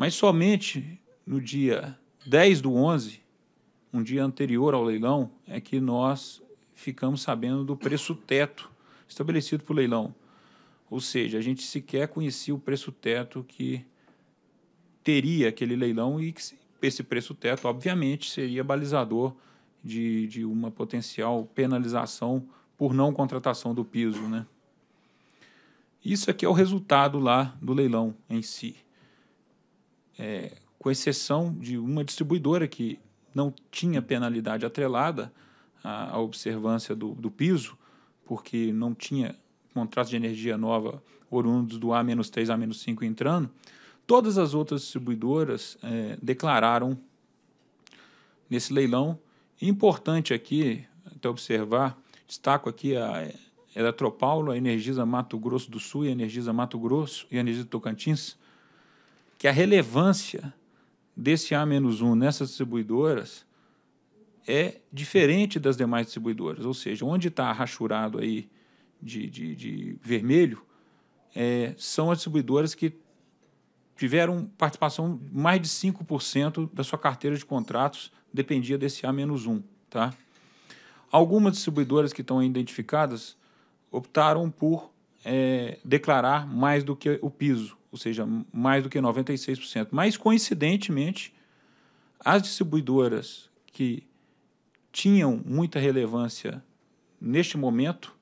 Mas somente no dia 10 do 11, um dia anterior ao leilão, é que nós ficamos sabendo do preço teto estabelecido para o leilão. Ou seja, a gente sequer conhecia o preço teto que teria aquele leilão e esse preço teto, obviamente, seria balizador de, de uma potencial penalização por não contratação do piso. Né? Isso aqui é o resultado lá do leilão em si é, com exceção de uma distribuidora que não tinha penalidade atrelada à, à observância do, do, piso, porque não tinha contrato de energia nova oriundos do A-3, A-5 entrando, todas as outras distribuidoras é, declararam nesse leilão. Importante aqui, até observar, destaco aqui a é, Eletropaulo, a Energisa Mato Grosso do Sul e a Energisa Mato Grosso e a Energisa Tocantins, que a relevância desse A-1 nessas distribuidoras é diferente das demais distribuidoras. Ou seja, onde está rachurado aí de, de, de vermelho é, são as distribuidoras que tiveram participação mais de 5% da sua carteira de contratos dependia desse A-1. Tá? Algumas distribuidoras que estão identificadas optaram por é, declarar mais do que o piso ou seja, mais do que 96%. Mas, coincidentemente, as distribuidoras que tinham muita relevância neste momento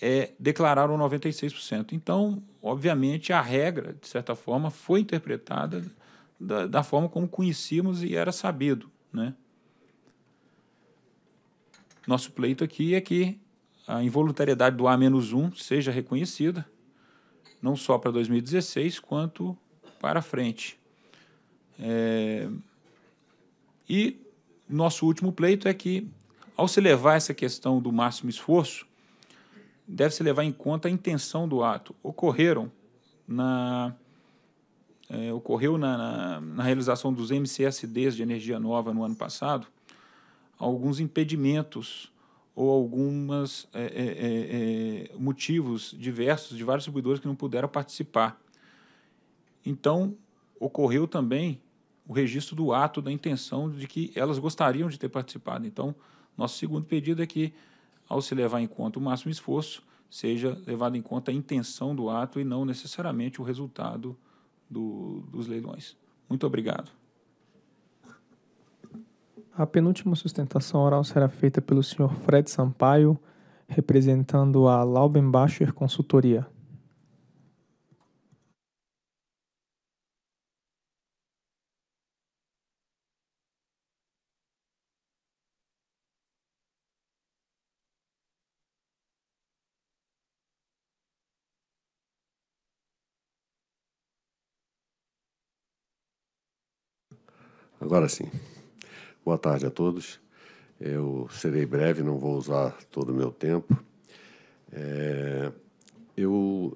é, declararam 96%. Então, obviamente, a regra, de certa forma, foi interpretada da, da forma como conhecíamos e era sabido. Né? Nosso pleito aqui é que a involuntariedade do A-1 seja reconhecida não só para 2016 quanto para frente. É... E nosso último pleito é que, ao se levar essa questão do máximo esforço, deve-se levar em conta a intenção do ato. Ocorreram na, é, ocorreu na, na, na realização dos MCSDs de energia nova no ano passado alguns impedimentos ou alguns é é, é, é, motivos diversos de vários distribuidores que não puderam participar. Então, ocorreu também o registro do ato da intenção de que elas gostariam de ter participado. Então, nosso segundo pedido é que, ao se levar em conta o máximo esforço, seja levado em conta a intenção do ato e não necessariamente o resultado do, dos leilões. Muito obrigado. A penúltima sustentação oral será feita pelo Sr. Fred Sampaio, representando a Laubenbacher Consultoria. Agora sim. Boa tarde a todos. Eu serei breve, não vou usar todo o meu tempo. É, eu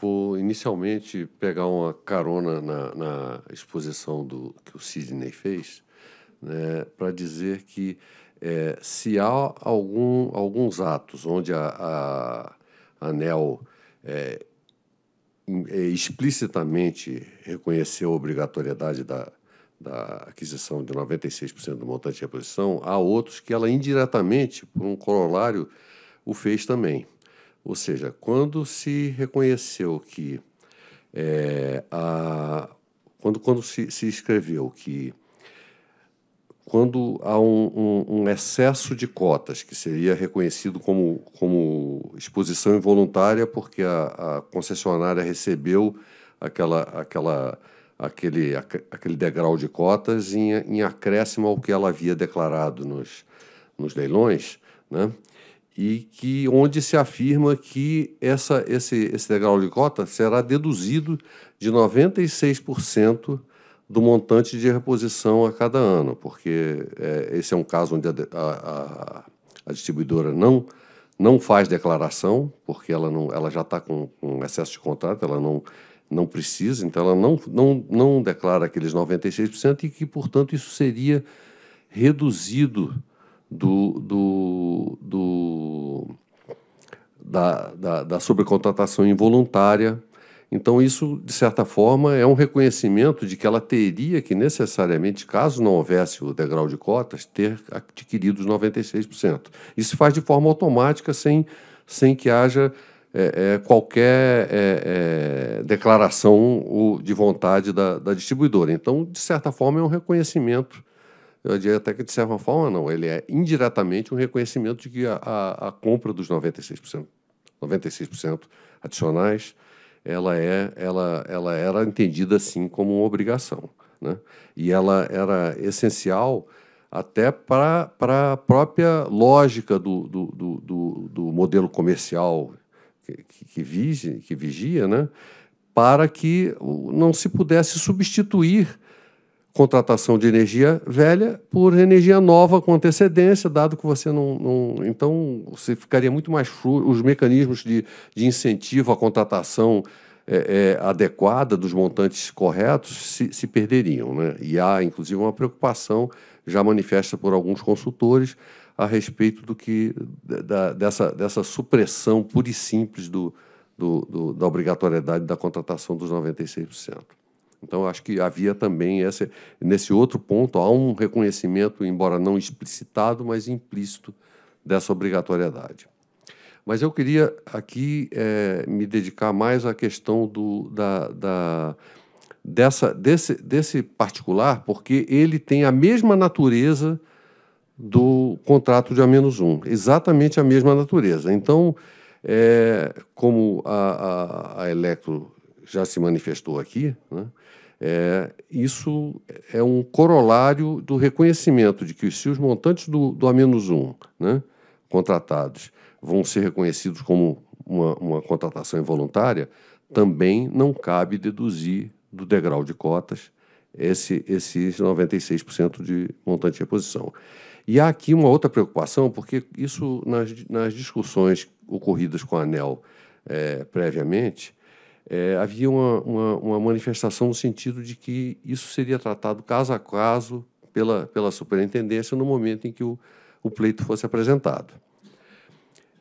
vou inicialmente pegar uma carona na, na exposição do que o Sidney fez, né, para dizer que é, se há algum, alguns atos onde a, a ANEL é, é, explicitamente reconheceu a obrigatoriedade da, da aquisição de 96% do montante de reposição, há outros que ela indiretamente, por um corolário, o fez também. Ou seja, quando se reconheceu que é, a, quando, quando se, se escreveu que quando há um, um, um, excesso de cotas, que seria reconhecido como, como exposição involuntária, porque a, a concessionária recebeu aquela, aquela aquele, aquele degrau de cotas em, em acréscimo ao que ela havia declarado nos, nos leilões, né? e que onde se afirma que essa, esse, esse degrau de cota será deduzido de 96% do montante de reposição a cada ano, porque é, esse é um caso onde a, a, a, distribuidora não, não faz declaração, porque ela, não, ela já está com, com excesso de contrato, ela não não precisa, então ela não, não, não declara aqueles 96% e que, portanto, isso seria reduzido do, do, do da, da, da sobrecontratação involuntária. Então, isso, de certa forma, é um reconhecimento de que ela teria que, necessariamente, caso não houvesse o degrau de cotas, ter adquirido os 96%. Isso se faz de forma automática, sem, sem que haja é, é, qualquer é, é declaração de vontade da, da, distribuidora. Então, de certa forma, é um reconhecimento. Eu diria até que, de certa forma, não. Ele é indiretamente um reconhecimento de que a, a, a compra dos 96%, 96% adicionais ela, é, ela, ela era entendida, assim, como uma obrigação. Né? E ela era essencial até para a própria lógica do do, do, do, do, modelo comercial que, vige, que vigia, né? para que não se pudesse substituir contratação de energia velha por energia nova com antecedência, dado que você não. não então, você ficaria muito mais. Os mecanismos de, de incentivo à contratação é, é, adequada dos montantes corretos se, se perderiam. Né? E há, inclusive, uma preocupação já manifesta por alguns consultores a respeito do que da, dessa, dessa supressão pura e simples do, do, do, da obrigatoriedade da contratação dos 96%. Então, acho que havia também essa, nesse outro ponto, há um reconhecimento, embora não explicitado, mas implícito dessa obrigatoriedade. Mas eu queria aqui é, me dedicar mais à questão do, da, da, dessa, desse, desse particular, porque ele tem a mesma natureza do contrato de A-1, exatamente a mesma natureza. Então, é, como a, a, a, Electro já se manifestou aqui, né, é, isso é um corolário do reconhecimento de que se os montantes do, do A-1 né, contratados vão ser reconhecidos como uma, uma contratação involuntária, também não cabe deduzir do degrau de cotas esse, esses 96% de montante de reposição. E há aqui uma outra preocupação, porque isso nas, nas discussões ocorridas com a ANEL é, previamente, é, havia uma, uma, uma, manifestação no sentido de que isso seria tratado caso a caso pela, pela superintendência no momento em que o, o pleito fosse apresentado.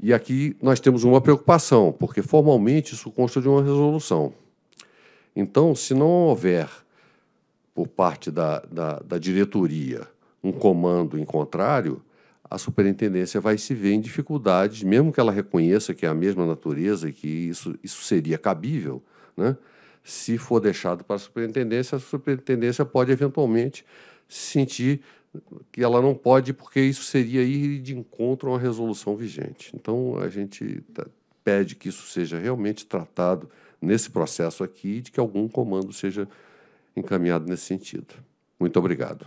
E aqui nós temos uma preocupação, porque formalmente isso consta de uma resolução. Então, se não houver, por parte da, da, da diretoria, um comando em contrário, a superintendência vai se ver em dificuldades, mesmo que ela reconheça que é a mesma natureza e que isso, isso seria cabível, né? se for deixado para a superintendência, a superintendência pode eventualmente sentir que ela não pode, porque isso seria ir de encontro a uma resolução vigente. Então, a gente tá, pede que isso seja realmente tratado nesse processo aqui, de que algum comando seja encaminhado nesse sentido. Muito obrigado.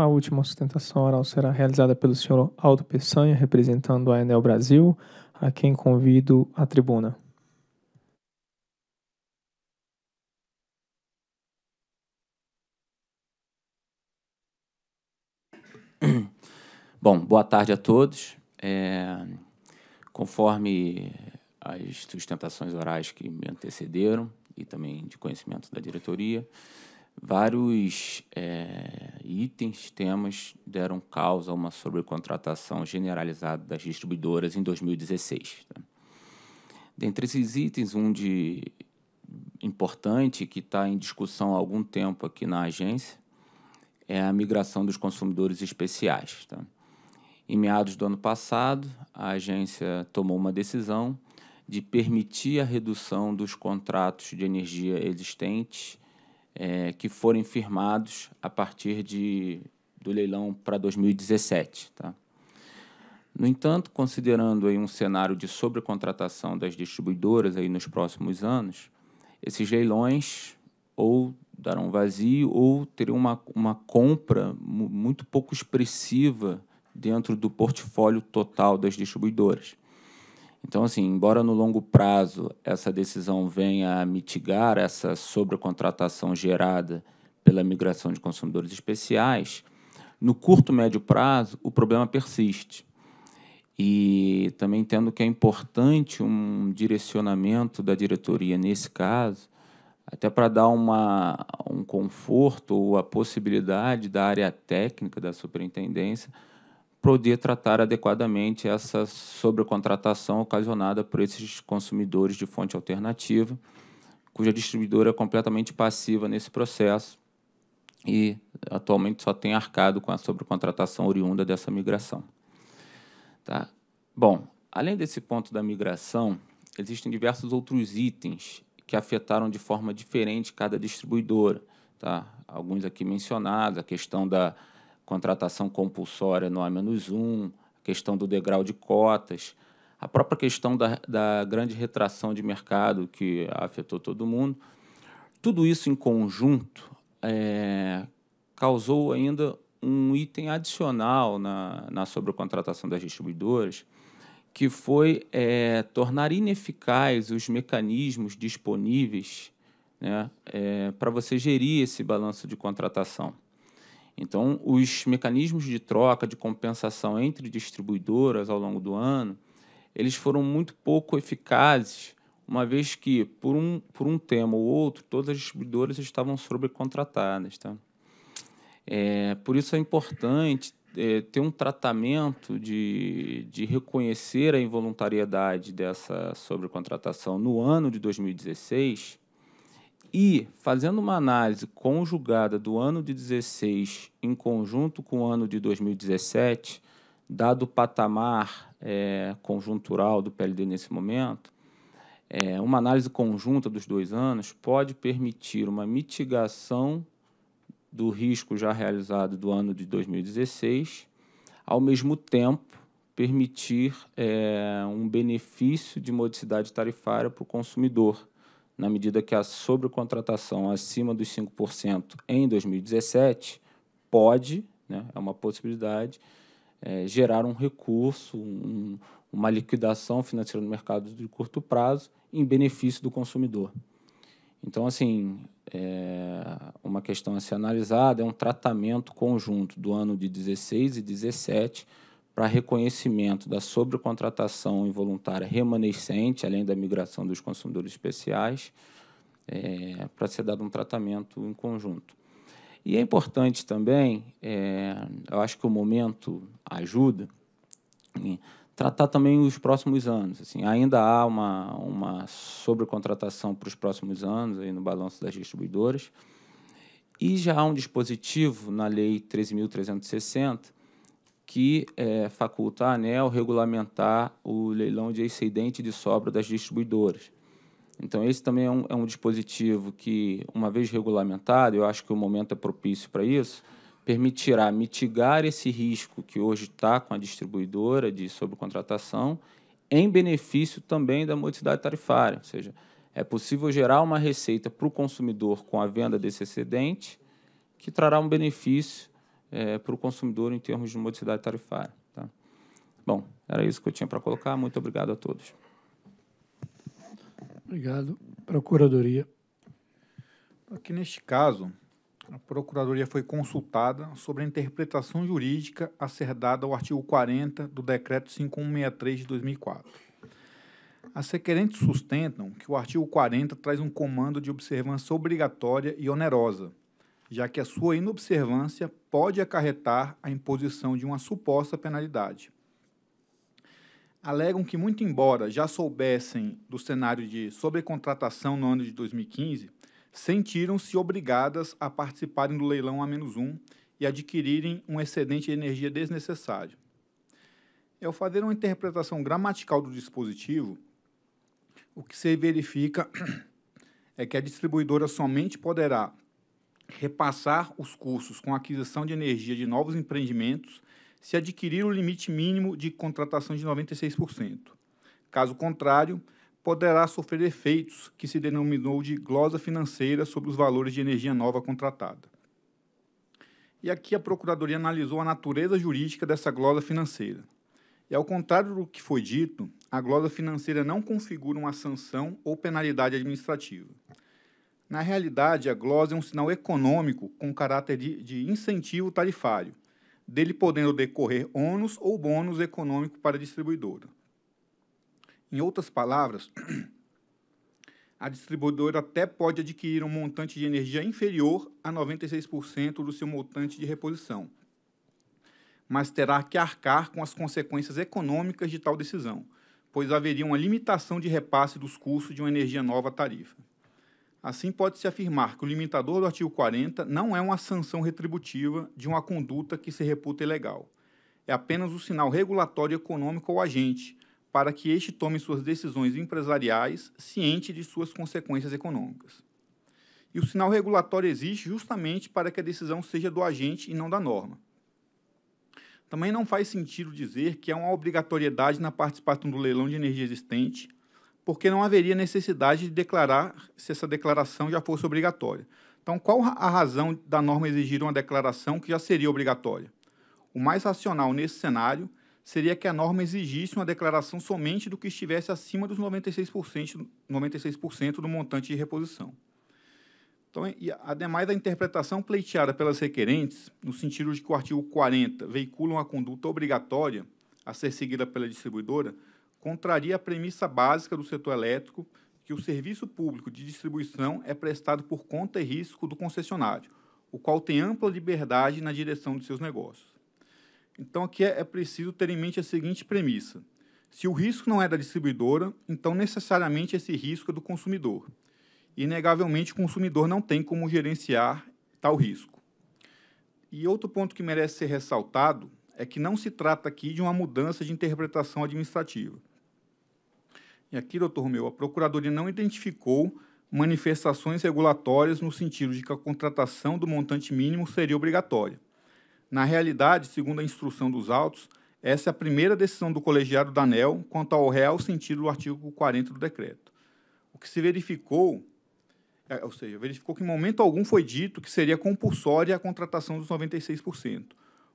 A última sustentação oral será realizada pelo senhor Aldo Peçanha, representando a Enel Brasil, a quem convido à tribuna. Bom, boa tarde a todos. É, conforme as sustentações orais que me antecederam e também de conhecimento da diretoria, vários é, itens, temas deram causa a uma sobrecontratação generalizada das distribuidoras em 2016. Tá? Dentre esses itens, um de importante que está em discussão há algum tempo aqui na agência é a migração dos consumidores especiais. Tá? Em meados do ano passado, a agência tomou uma decisão de permitir a redução dos contratos de energia existentes é, que forem firmados a partir de, do leilão para 2017. Tá? No entanto, considerando aí um cenário de sobrecontratação das distribuidoras aí nos próximos anos, esses leilões ou darão vazio ou terão uma, uma compra muito pouco expressiva dentro do portfólio total das distribuidoras. Então, assim, embora no longo prazo essa decisão venha a mitigar essa sobrecontratação gerada pela migração de consumidores especiais, no curto médio prazo o problema persiste. E também entendo que é importante um direcionamento da diretoria nesse caso, até para dar uma, um conforto ou a possibilidade da área técnica da superintendência poder tratar adequadamente essa sobrecontratação ocasionada por esses consumidores de fonte alternativa, cuja distribuidora é completamente passiva nesse processo e atualmente só tem arcado com a sobrecontratação oriunda dessa migração. Tá? Bom, além desse ponto da migração, existem diversos outros itens que afetaram de forma diferente cada distribuidora. Tá? Alguns aqui mencionados, a questão da contratação compulsória no A menos 1, a questão do degrau de cotas, a própria questão da, da grande retração de mercado que afetou todo mundo. Tudo isso em conjunto é, causou ainda um item adicional na, na sobrecontratação das distribuidoras, que foi é, tornar ineficaz os mecanismos disponíveis né, é, para você gerir esse balanço de contratação. Então, os mecanismos de troca, de compensação entre distribuidoras ao longo do ano, eles foram muito pouco eficazes, uma vez que, por um, por um tema ou outro, todas as distribuidoras estavam sobrecontratadas. Tá? É, por isso é importante é, ter um tratamento de, de reconhecer a involuntariedade dessa sobrecontratação no ano de 2016 e, fazendo uma análise conjugada do ano de 16 em conjunto com o ano de 2017, dado o patamar é, conjuntural do PLD nesse momento, é, uma análise conjunta dos dois anos pode permitir uma mitigação do risco já realizado do ano de 2016, ao mesmo tempo permitir é, um benefício de modicidade tarifária para o consumidor na medida que a sobrecontratação acima dos 5% em 2017 pode, né, é uma possibilidade, é, gerar um recurso, um, uma liquidação financeira no mercado de curto prazo em benefício do consumidor. Então, assim, é uma questão a ser analisada é um tratamento conjunto do ano de 16 e 17 para reconhecimento da sobrecontratação involuntária remanescente, além da migração dos consumidores especiais, é, para ser dado um tratamento em conjunto. E é importante também, é, eu acho que o momento ajuda, tratar também os próximos anos. Assim, ainda há uma, uma sobrecontratação para os próximos anos aí no balanço das distribuidoras. E já há um dispositivo na Lei 13.360 que é, faculta a ANEL regulamentar o leilão de excedente de sobra das distribuidoras. Então, esse também é um, é um dispositivo que, uma vez regulamentado, eu acho que o momento é propício para isso, permitirá mitigar esse risco que hoje está com a distribuidora de sobrecontratação em benefício também da modicidade tarifária, ou seja, é possível gerar uma receita para o consumidor com a venda desse excedente que trará um benefício é, para o consumidor em termos de modicidade tarifária. Tá? Bom, era isso que eu tinha para colocar. Muito obrigado a todos. Obrigado. Procuradoria. Aqui neste caso, a Procuradoria foi consultada sobre a interpretação jurídica a ser dada ao artigo 40 do Decreto 5163 de 2004. As requerentes sustentam que o artigo 40 traz um comando de observância obrigatória e onerosa, já que a sua inobservância pode acarretar a imposição de uma suposta penalidade. Alegam que, muito embora já soubessem do cenário de sobrecontratação no ano de 2015, sentiram-se obrigadas a participarem do leilão A-1 e adquirirem um excedente de energia desnecessário. É ao fazer uma interpretação gramatical do dispositivo, o que se verifica é que a distribuidora somente poderá repassar os custos com aquisição de energia de novos empreendimentos se adquirir o limite mínimo de contratação de 96%. Caso contrário, poderá sofrer efeitos que se denominou de glosa financeira sobre os valores de energia nova contratada. E aqui a Procuradoria analisou a natureza jurídica dessa glosa financeira. E ao contrário do que foi dito, a glosa financeira não configura uma sanção ou penalidade administrativa. Na realidade, a glosa é um sinal econômico com caráter de, de incentivo tarifário, dele podendo decorrer ônus ou bônus econômico para a distribuidora. Em outras palavras, a distribuidora até pode adquirir um montante de energia inferior a 96% do seu montante de reposição, mas terá que arcar com as consequências econômicas de tal decisão, pois haveria uma limitação de repasse dos custos de uma energia nova à tarifa. Assim, pode-se afirmar que o limitador do artigo 40 não é uma sanção retributiva de uma conduta que se reputa ilegal. É apenas o um sinal regulatório econômico ao agente, para que este tome suas decisões empresariais ciente de suas consequências econômicas. E o sinal regulatório existe justamente para que a decisão seja do agente e não da norma. Também não faz sentido dizer que há é uma obrigatoriedade na participação do leilão de energia existente porque não haveria necessidade de declarar se essa declaração já fosse obrigatória. Então, qual a razão da norma exigir uma declaração que já seria obrigatória? O mais racional nesse cenário seria que a norma exigisse uma declaração somente do que estivesse acima dos 96%, 96 do montante de reposição. Então, e, ademais da interpretação pleiteada pelas requerentes, no sentido de que o artigo 40 veicula uma conduta obrigatória a ser seguida pela distribuidora, contraria a premissa básica do setor elétrico que o serviço público de distribuição é prestado por conta e risco do concessionário, o qual tem ampla liberdade na direção de seus negócios. Então, aqui é, é preciso ter em mente a seguinte premissa: se o risco não é da distribuidora, então necessariamente esse risco é do consumidor. Inegavelmente, o consumidor não tem como gerenciar tal risco. E outro ponto que merece ser ressaltado é que não se trata aqui de uma mudança de interpretação administrativa. E aqui, doutor Romeu, a Procuradoria não identificou manifestações regulatórias no sentido de que a contratação do montante mínimo seria obrigatória. Na realidade, segundo a instrução dos autos, essa é a primeira decisão do colegiado da ANEL quanto ao real sentido do artigo 40 do decreto. O que se verificou, é, ou seja, verificou que em momento algum foi dito que seria compulsória a contratação dos 96%.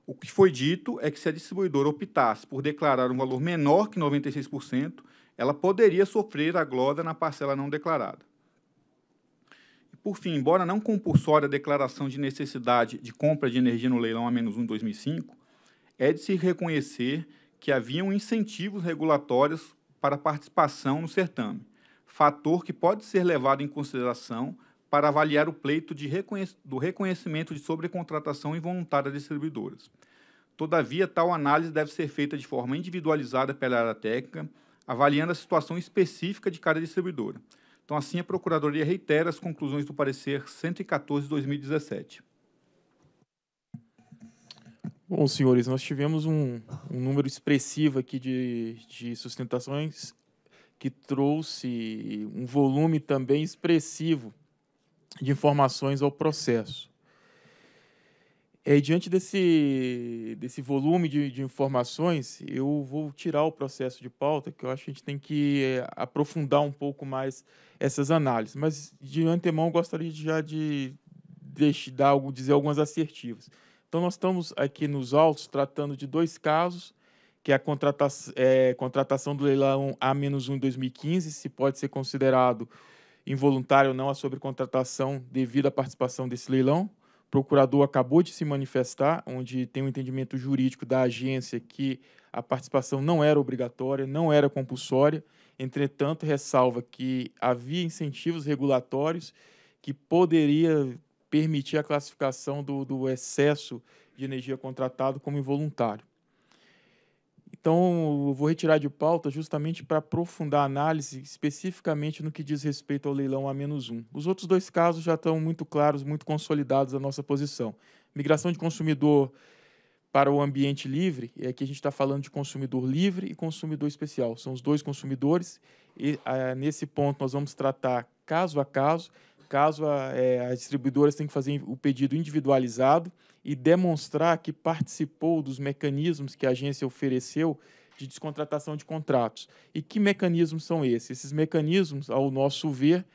O que foi dito é que se a distribuidora optasse por declarar um valor menor que 96%, ela poderia sofrer a glosa na parcela não declarada. E, por fim, embora não compulsória a declaração de necessidade de compra de energia no leilão a menos 1 em 2005, é de se reconhecer que haviam incentivos regulatórios para participação no certame, fator que pode ser levado em consideração para avaliar o pleito reconhec do reconhecimento de sobrecontratação involuntária de distribuidoras. Todavia, tal análise deve ser feita de forma individualizada pela área técnica, avaliando a situação específica de cada distribuidora. Então, assim, a Procuradoria reitera as conclusões do parecer 114 de 2017. Bom, senhores, nós tivemos um, um número expressivo aqui de, de sustentações que trouxe um volume também expressivo de informações ao processo. É, diante desse, desse volume de, de, informações, eu vou tirar o processo de pauta, que eu acho que a gente tem que é, aprofundar um pouco mais essas análises. Mas, de antemão, eu gostaria de, já de, de dar, dizer algumas assertivas. Então, nós estamos aqui nos autos tratando de dois casos, que é a contrata é, contratação do leilão A-1 em 2015, se pode ser considerado involuntário ou não a sobrecontratação devido à participação desse leilão, procurador acabou de se manifestar, onde tem um entendimento jurídico da agência que a participação não era obrigatória, não era compulsória. Entretanto, ressalva que havia incentivos regulatórios que poderia permitir a classificação do, do excesso de energia contratado como involuntário. Então, eu vou retirar de pauta justamente para aprofundar a análise especificamente no que diz respeito ao leilão A-1. Os outros dois casos já estão muito claros, muito consolidados a nossa posição. Migração de consumidor para o ambiente livre, é e aqui a gente está falando de consumidor livre e consumidor especial. São os dois consumidores, e ah, nesse ponto nós vamos tratar caso a caso, caso, a, é, as distribuidoras tenham que fazer o pedido individualizado e demonstrar que participou dos mecanismos que a agência ofereceu de descontratação de contratos. E que mecanismos são esses? Esses mecanismos, ao nosso ver,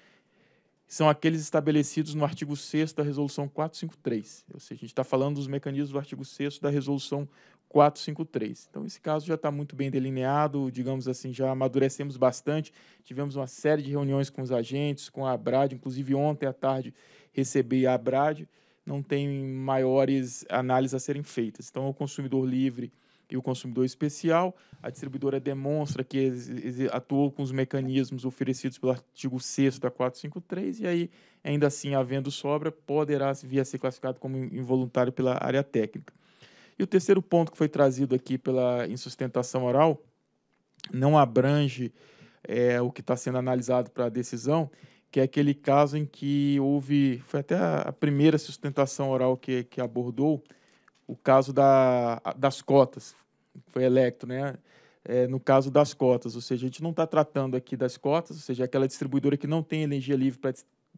são aqueles estabelecidos no artigo 6 da Resolução 453. Ou seja, a gente está falando dos mecanismos do artigo 6 da Resolução 453. Então, esse caso já está muito bem delineado, digamos assim, já amadurecemos bastante. Tivemos uma série de reuniões com os agentes, com a Abrad, inclusive ontem à tarde recebi a Abrad. Não tem maiores análises a serem feitas. Então, o consumidor livre e o consumidor especial. A distribuidora demonstra que atuou com os mecanismos oferecidos pelo artigo 6 da 453 e aí, ainda assim, havendo sobra, poderá vir a ser classificado como involuntário pela área técnica. E o terceiro ponto que foi trazido aqui pela insustentação oral não abrange é, o que está sendo analisado para a decisão, que é aquele caso em que houve, foi até a, primeira sustentação oral que, que abordou, o caso da, das cotas, foi electo, né? É, no caso das cotas, ou seja, a gente não está tratando aqui das cotas, ou seja, é aquela distribuidora que não tem energia livre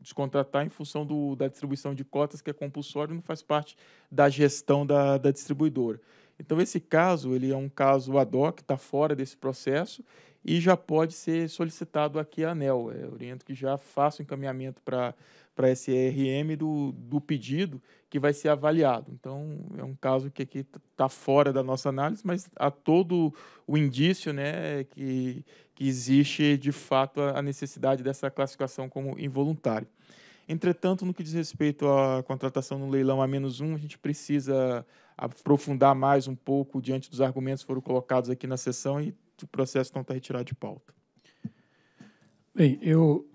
descontratar em função do, da distribuição de cotas, que é compulsório, não faz parte da gestão da, da distribuidora. Então, esse caso ele é um caso ad hoc, está fora desse processo e já pode ser solicitado aqui a ANEL. É, eu oriento que já faça o encaminhamento para a SRM do, do pedido que vai ser avaliado. Então, é um caso que aqui está fora da nossa análise, mas há todo o indício né, que, que existe, de fato, a necessidade dessa classificação como involuntário. Entretanto, no que diz respeito à contratação no leilão a menos um, a gente precisa aprofundar mais um pouco diante dos argumentos que foram colocados aqui na sessão e o processo não está retirado de pauta. Bem, eu,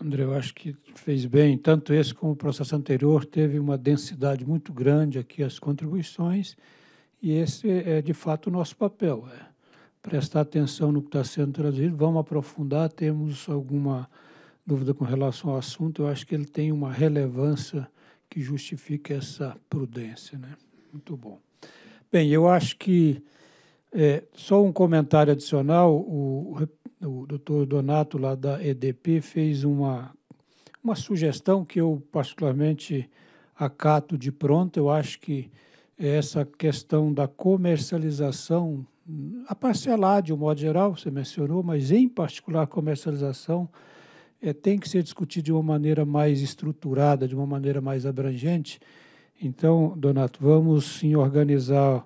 André, eu acho que fez bem. Tanto esse como o processo anterior teve uma densidade muito grande aqui as contribuições e esse é, de fato, o nosso papel. É prestar atenção no que está sendo trazido, vamos aprofundar, temos alguma dúvida com relação ao assunto, eu acho que ele tem uma relevância que justifica essa prudência. Né? Muito bom. Bem, eu acho que é, só um comentário adicional, o, o doutor Donato lá da EDP fez uma, uma sugestão que eu particularmente acato de pronto, eu acho que é essa questão da comercialização, a parcelar de um modo geral, você mencionou, mas em particular comercialização, é, tem que ser discutido de uma maneira mais estruturada, de uma maneira mais abrangente. Então, Donato, vamos sim organizar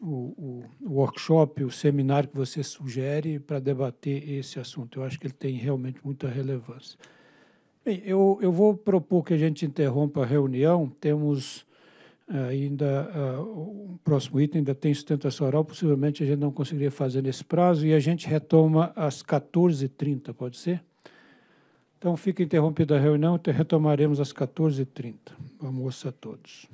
o, o workshop, o seminário que você sugere para debater esse assunto. Eu acho que ele tem realmente muita relevância. Bem, eu, eu vou propor que a gente interrompa a reunião. Temos eh, ainda uh, eh, o próximo item ainda tem sustentação oral, possivelmente a gente não conseguiria fazer nesse prazo e a gente retoma às 14h30, pode ser? Então fica interrompida a reunião, retomaremos às 14h30. Almoço a todos.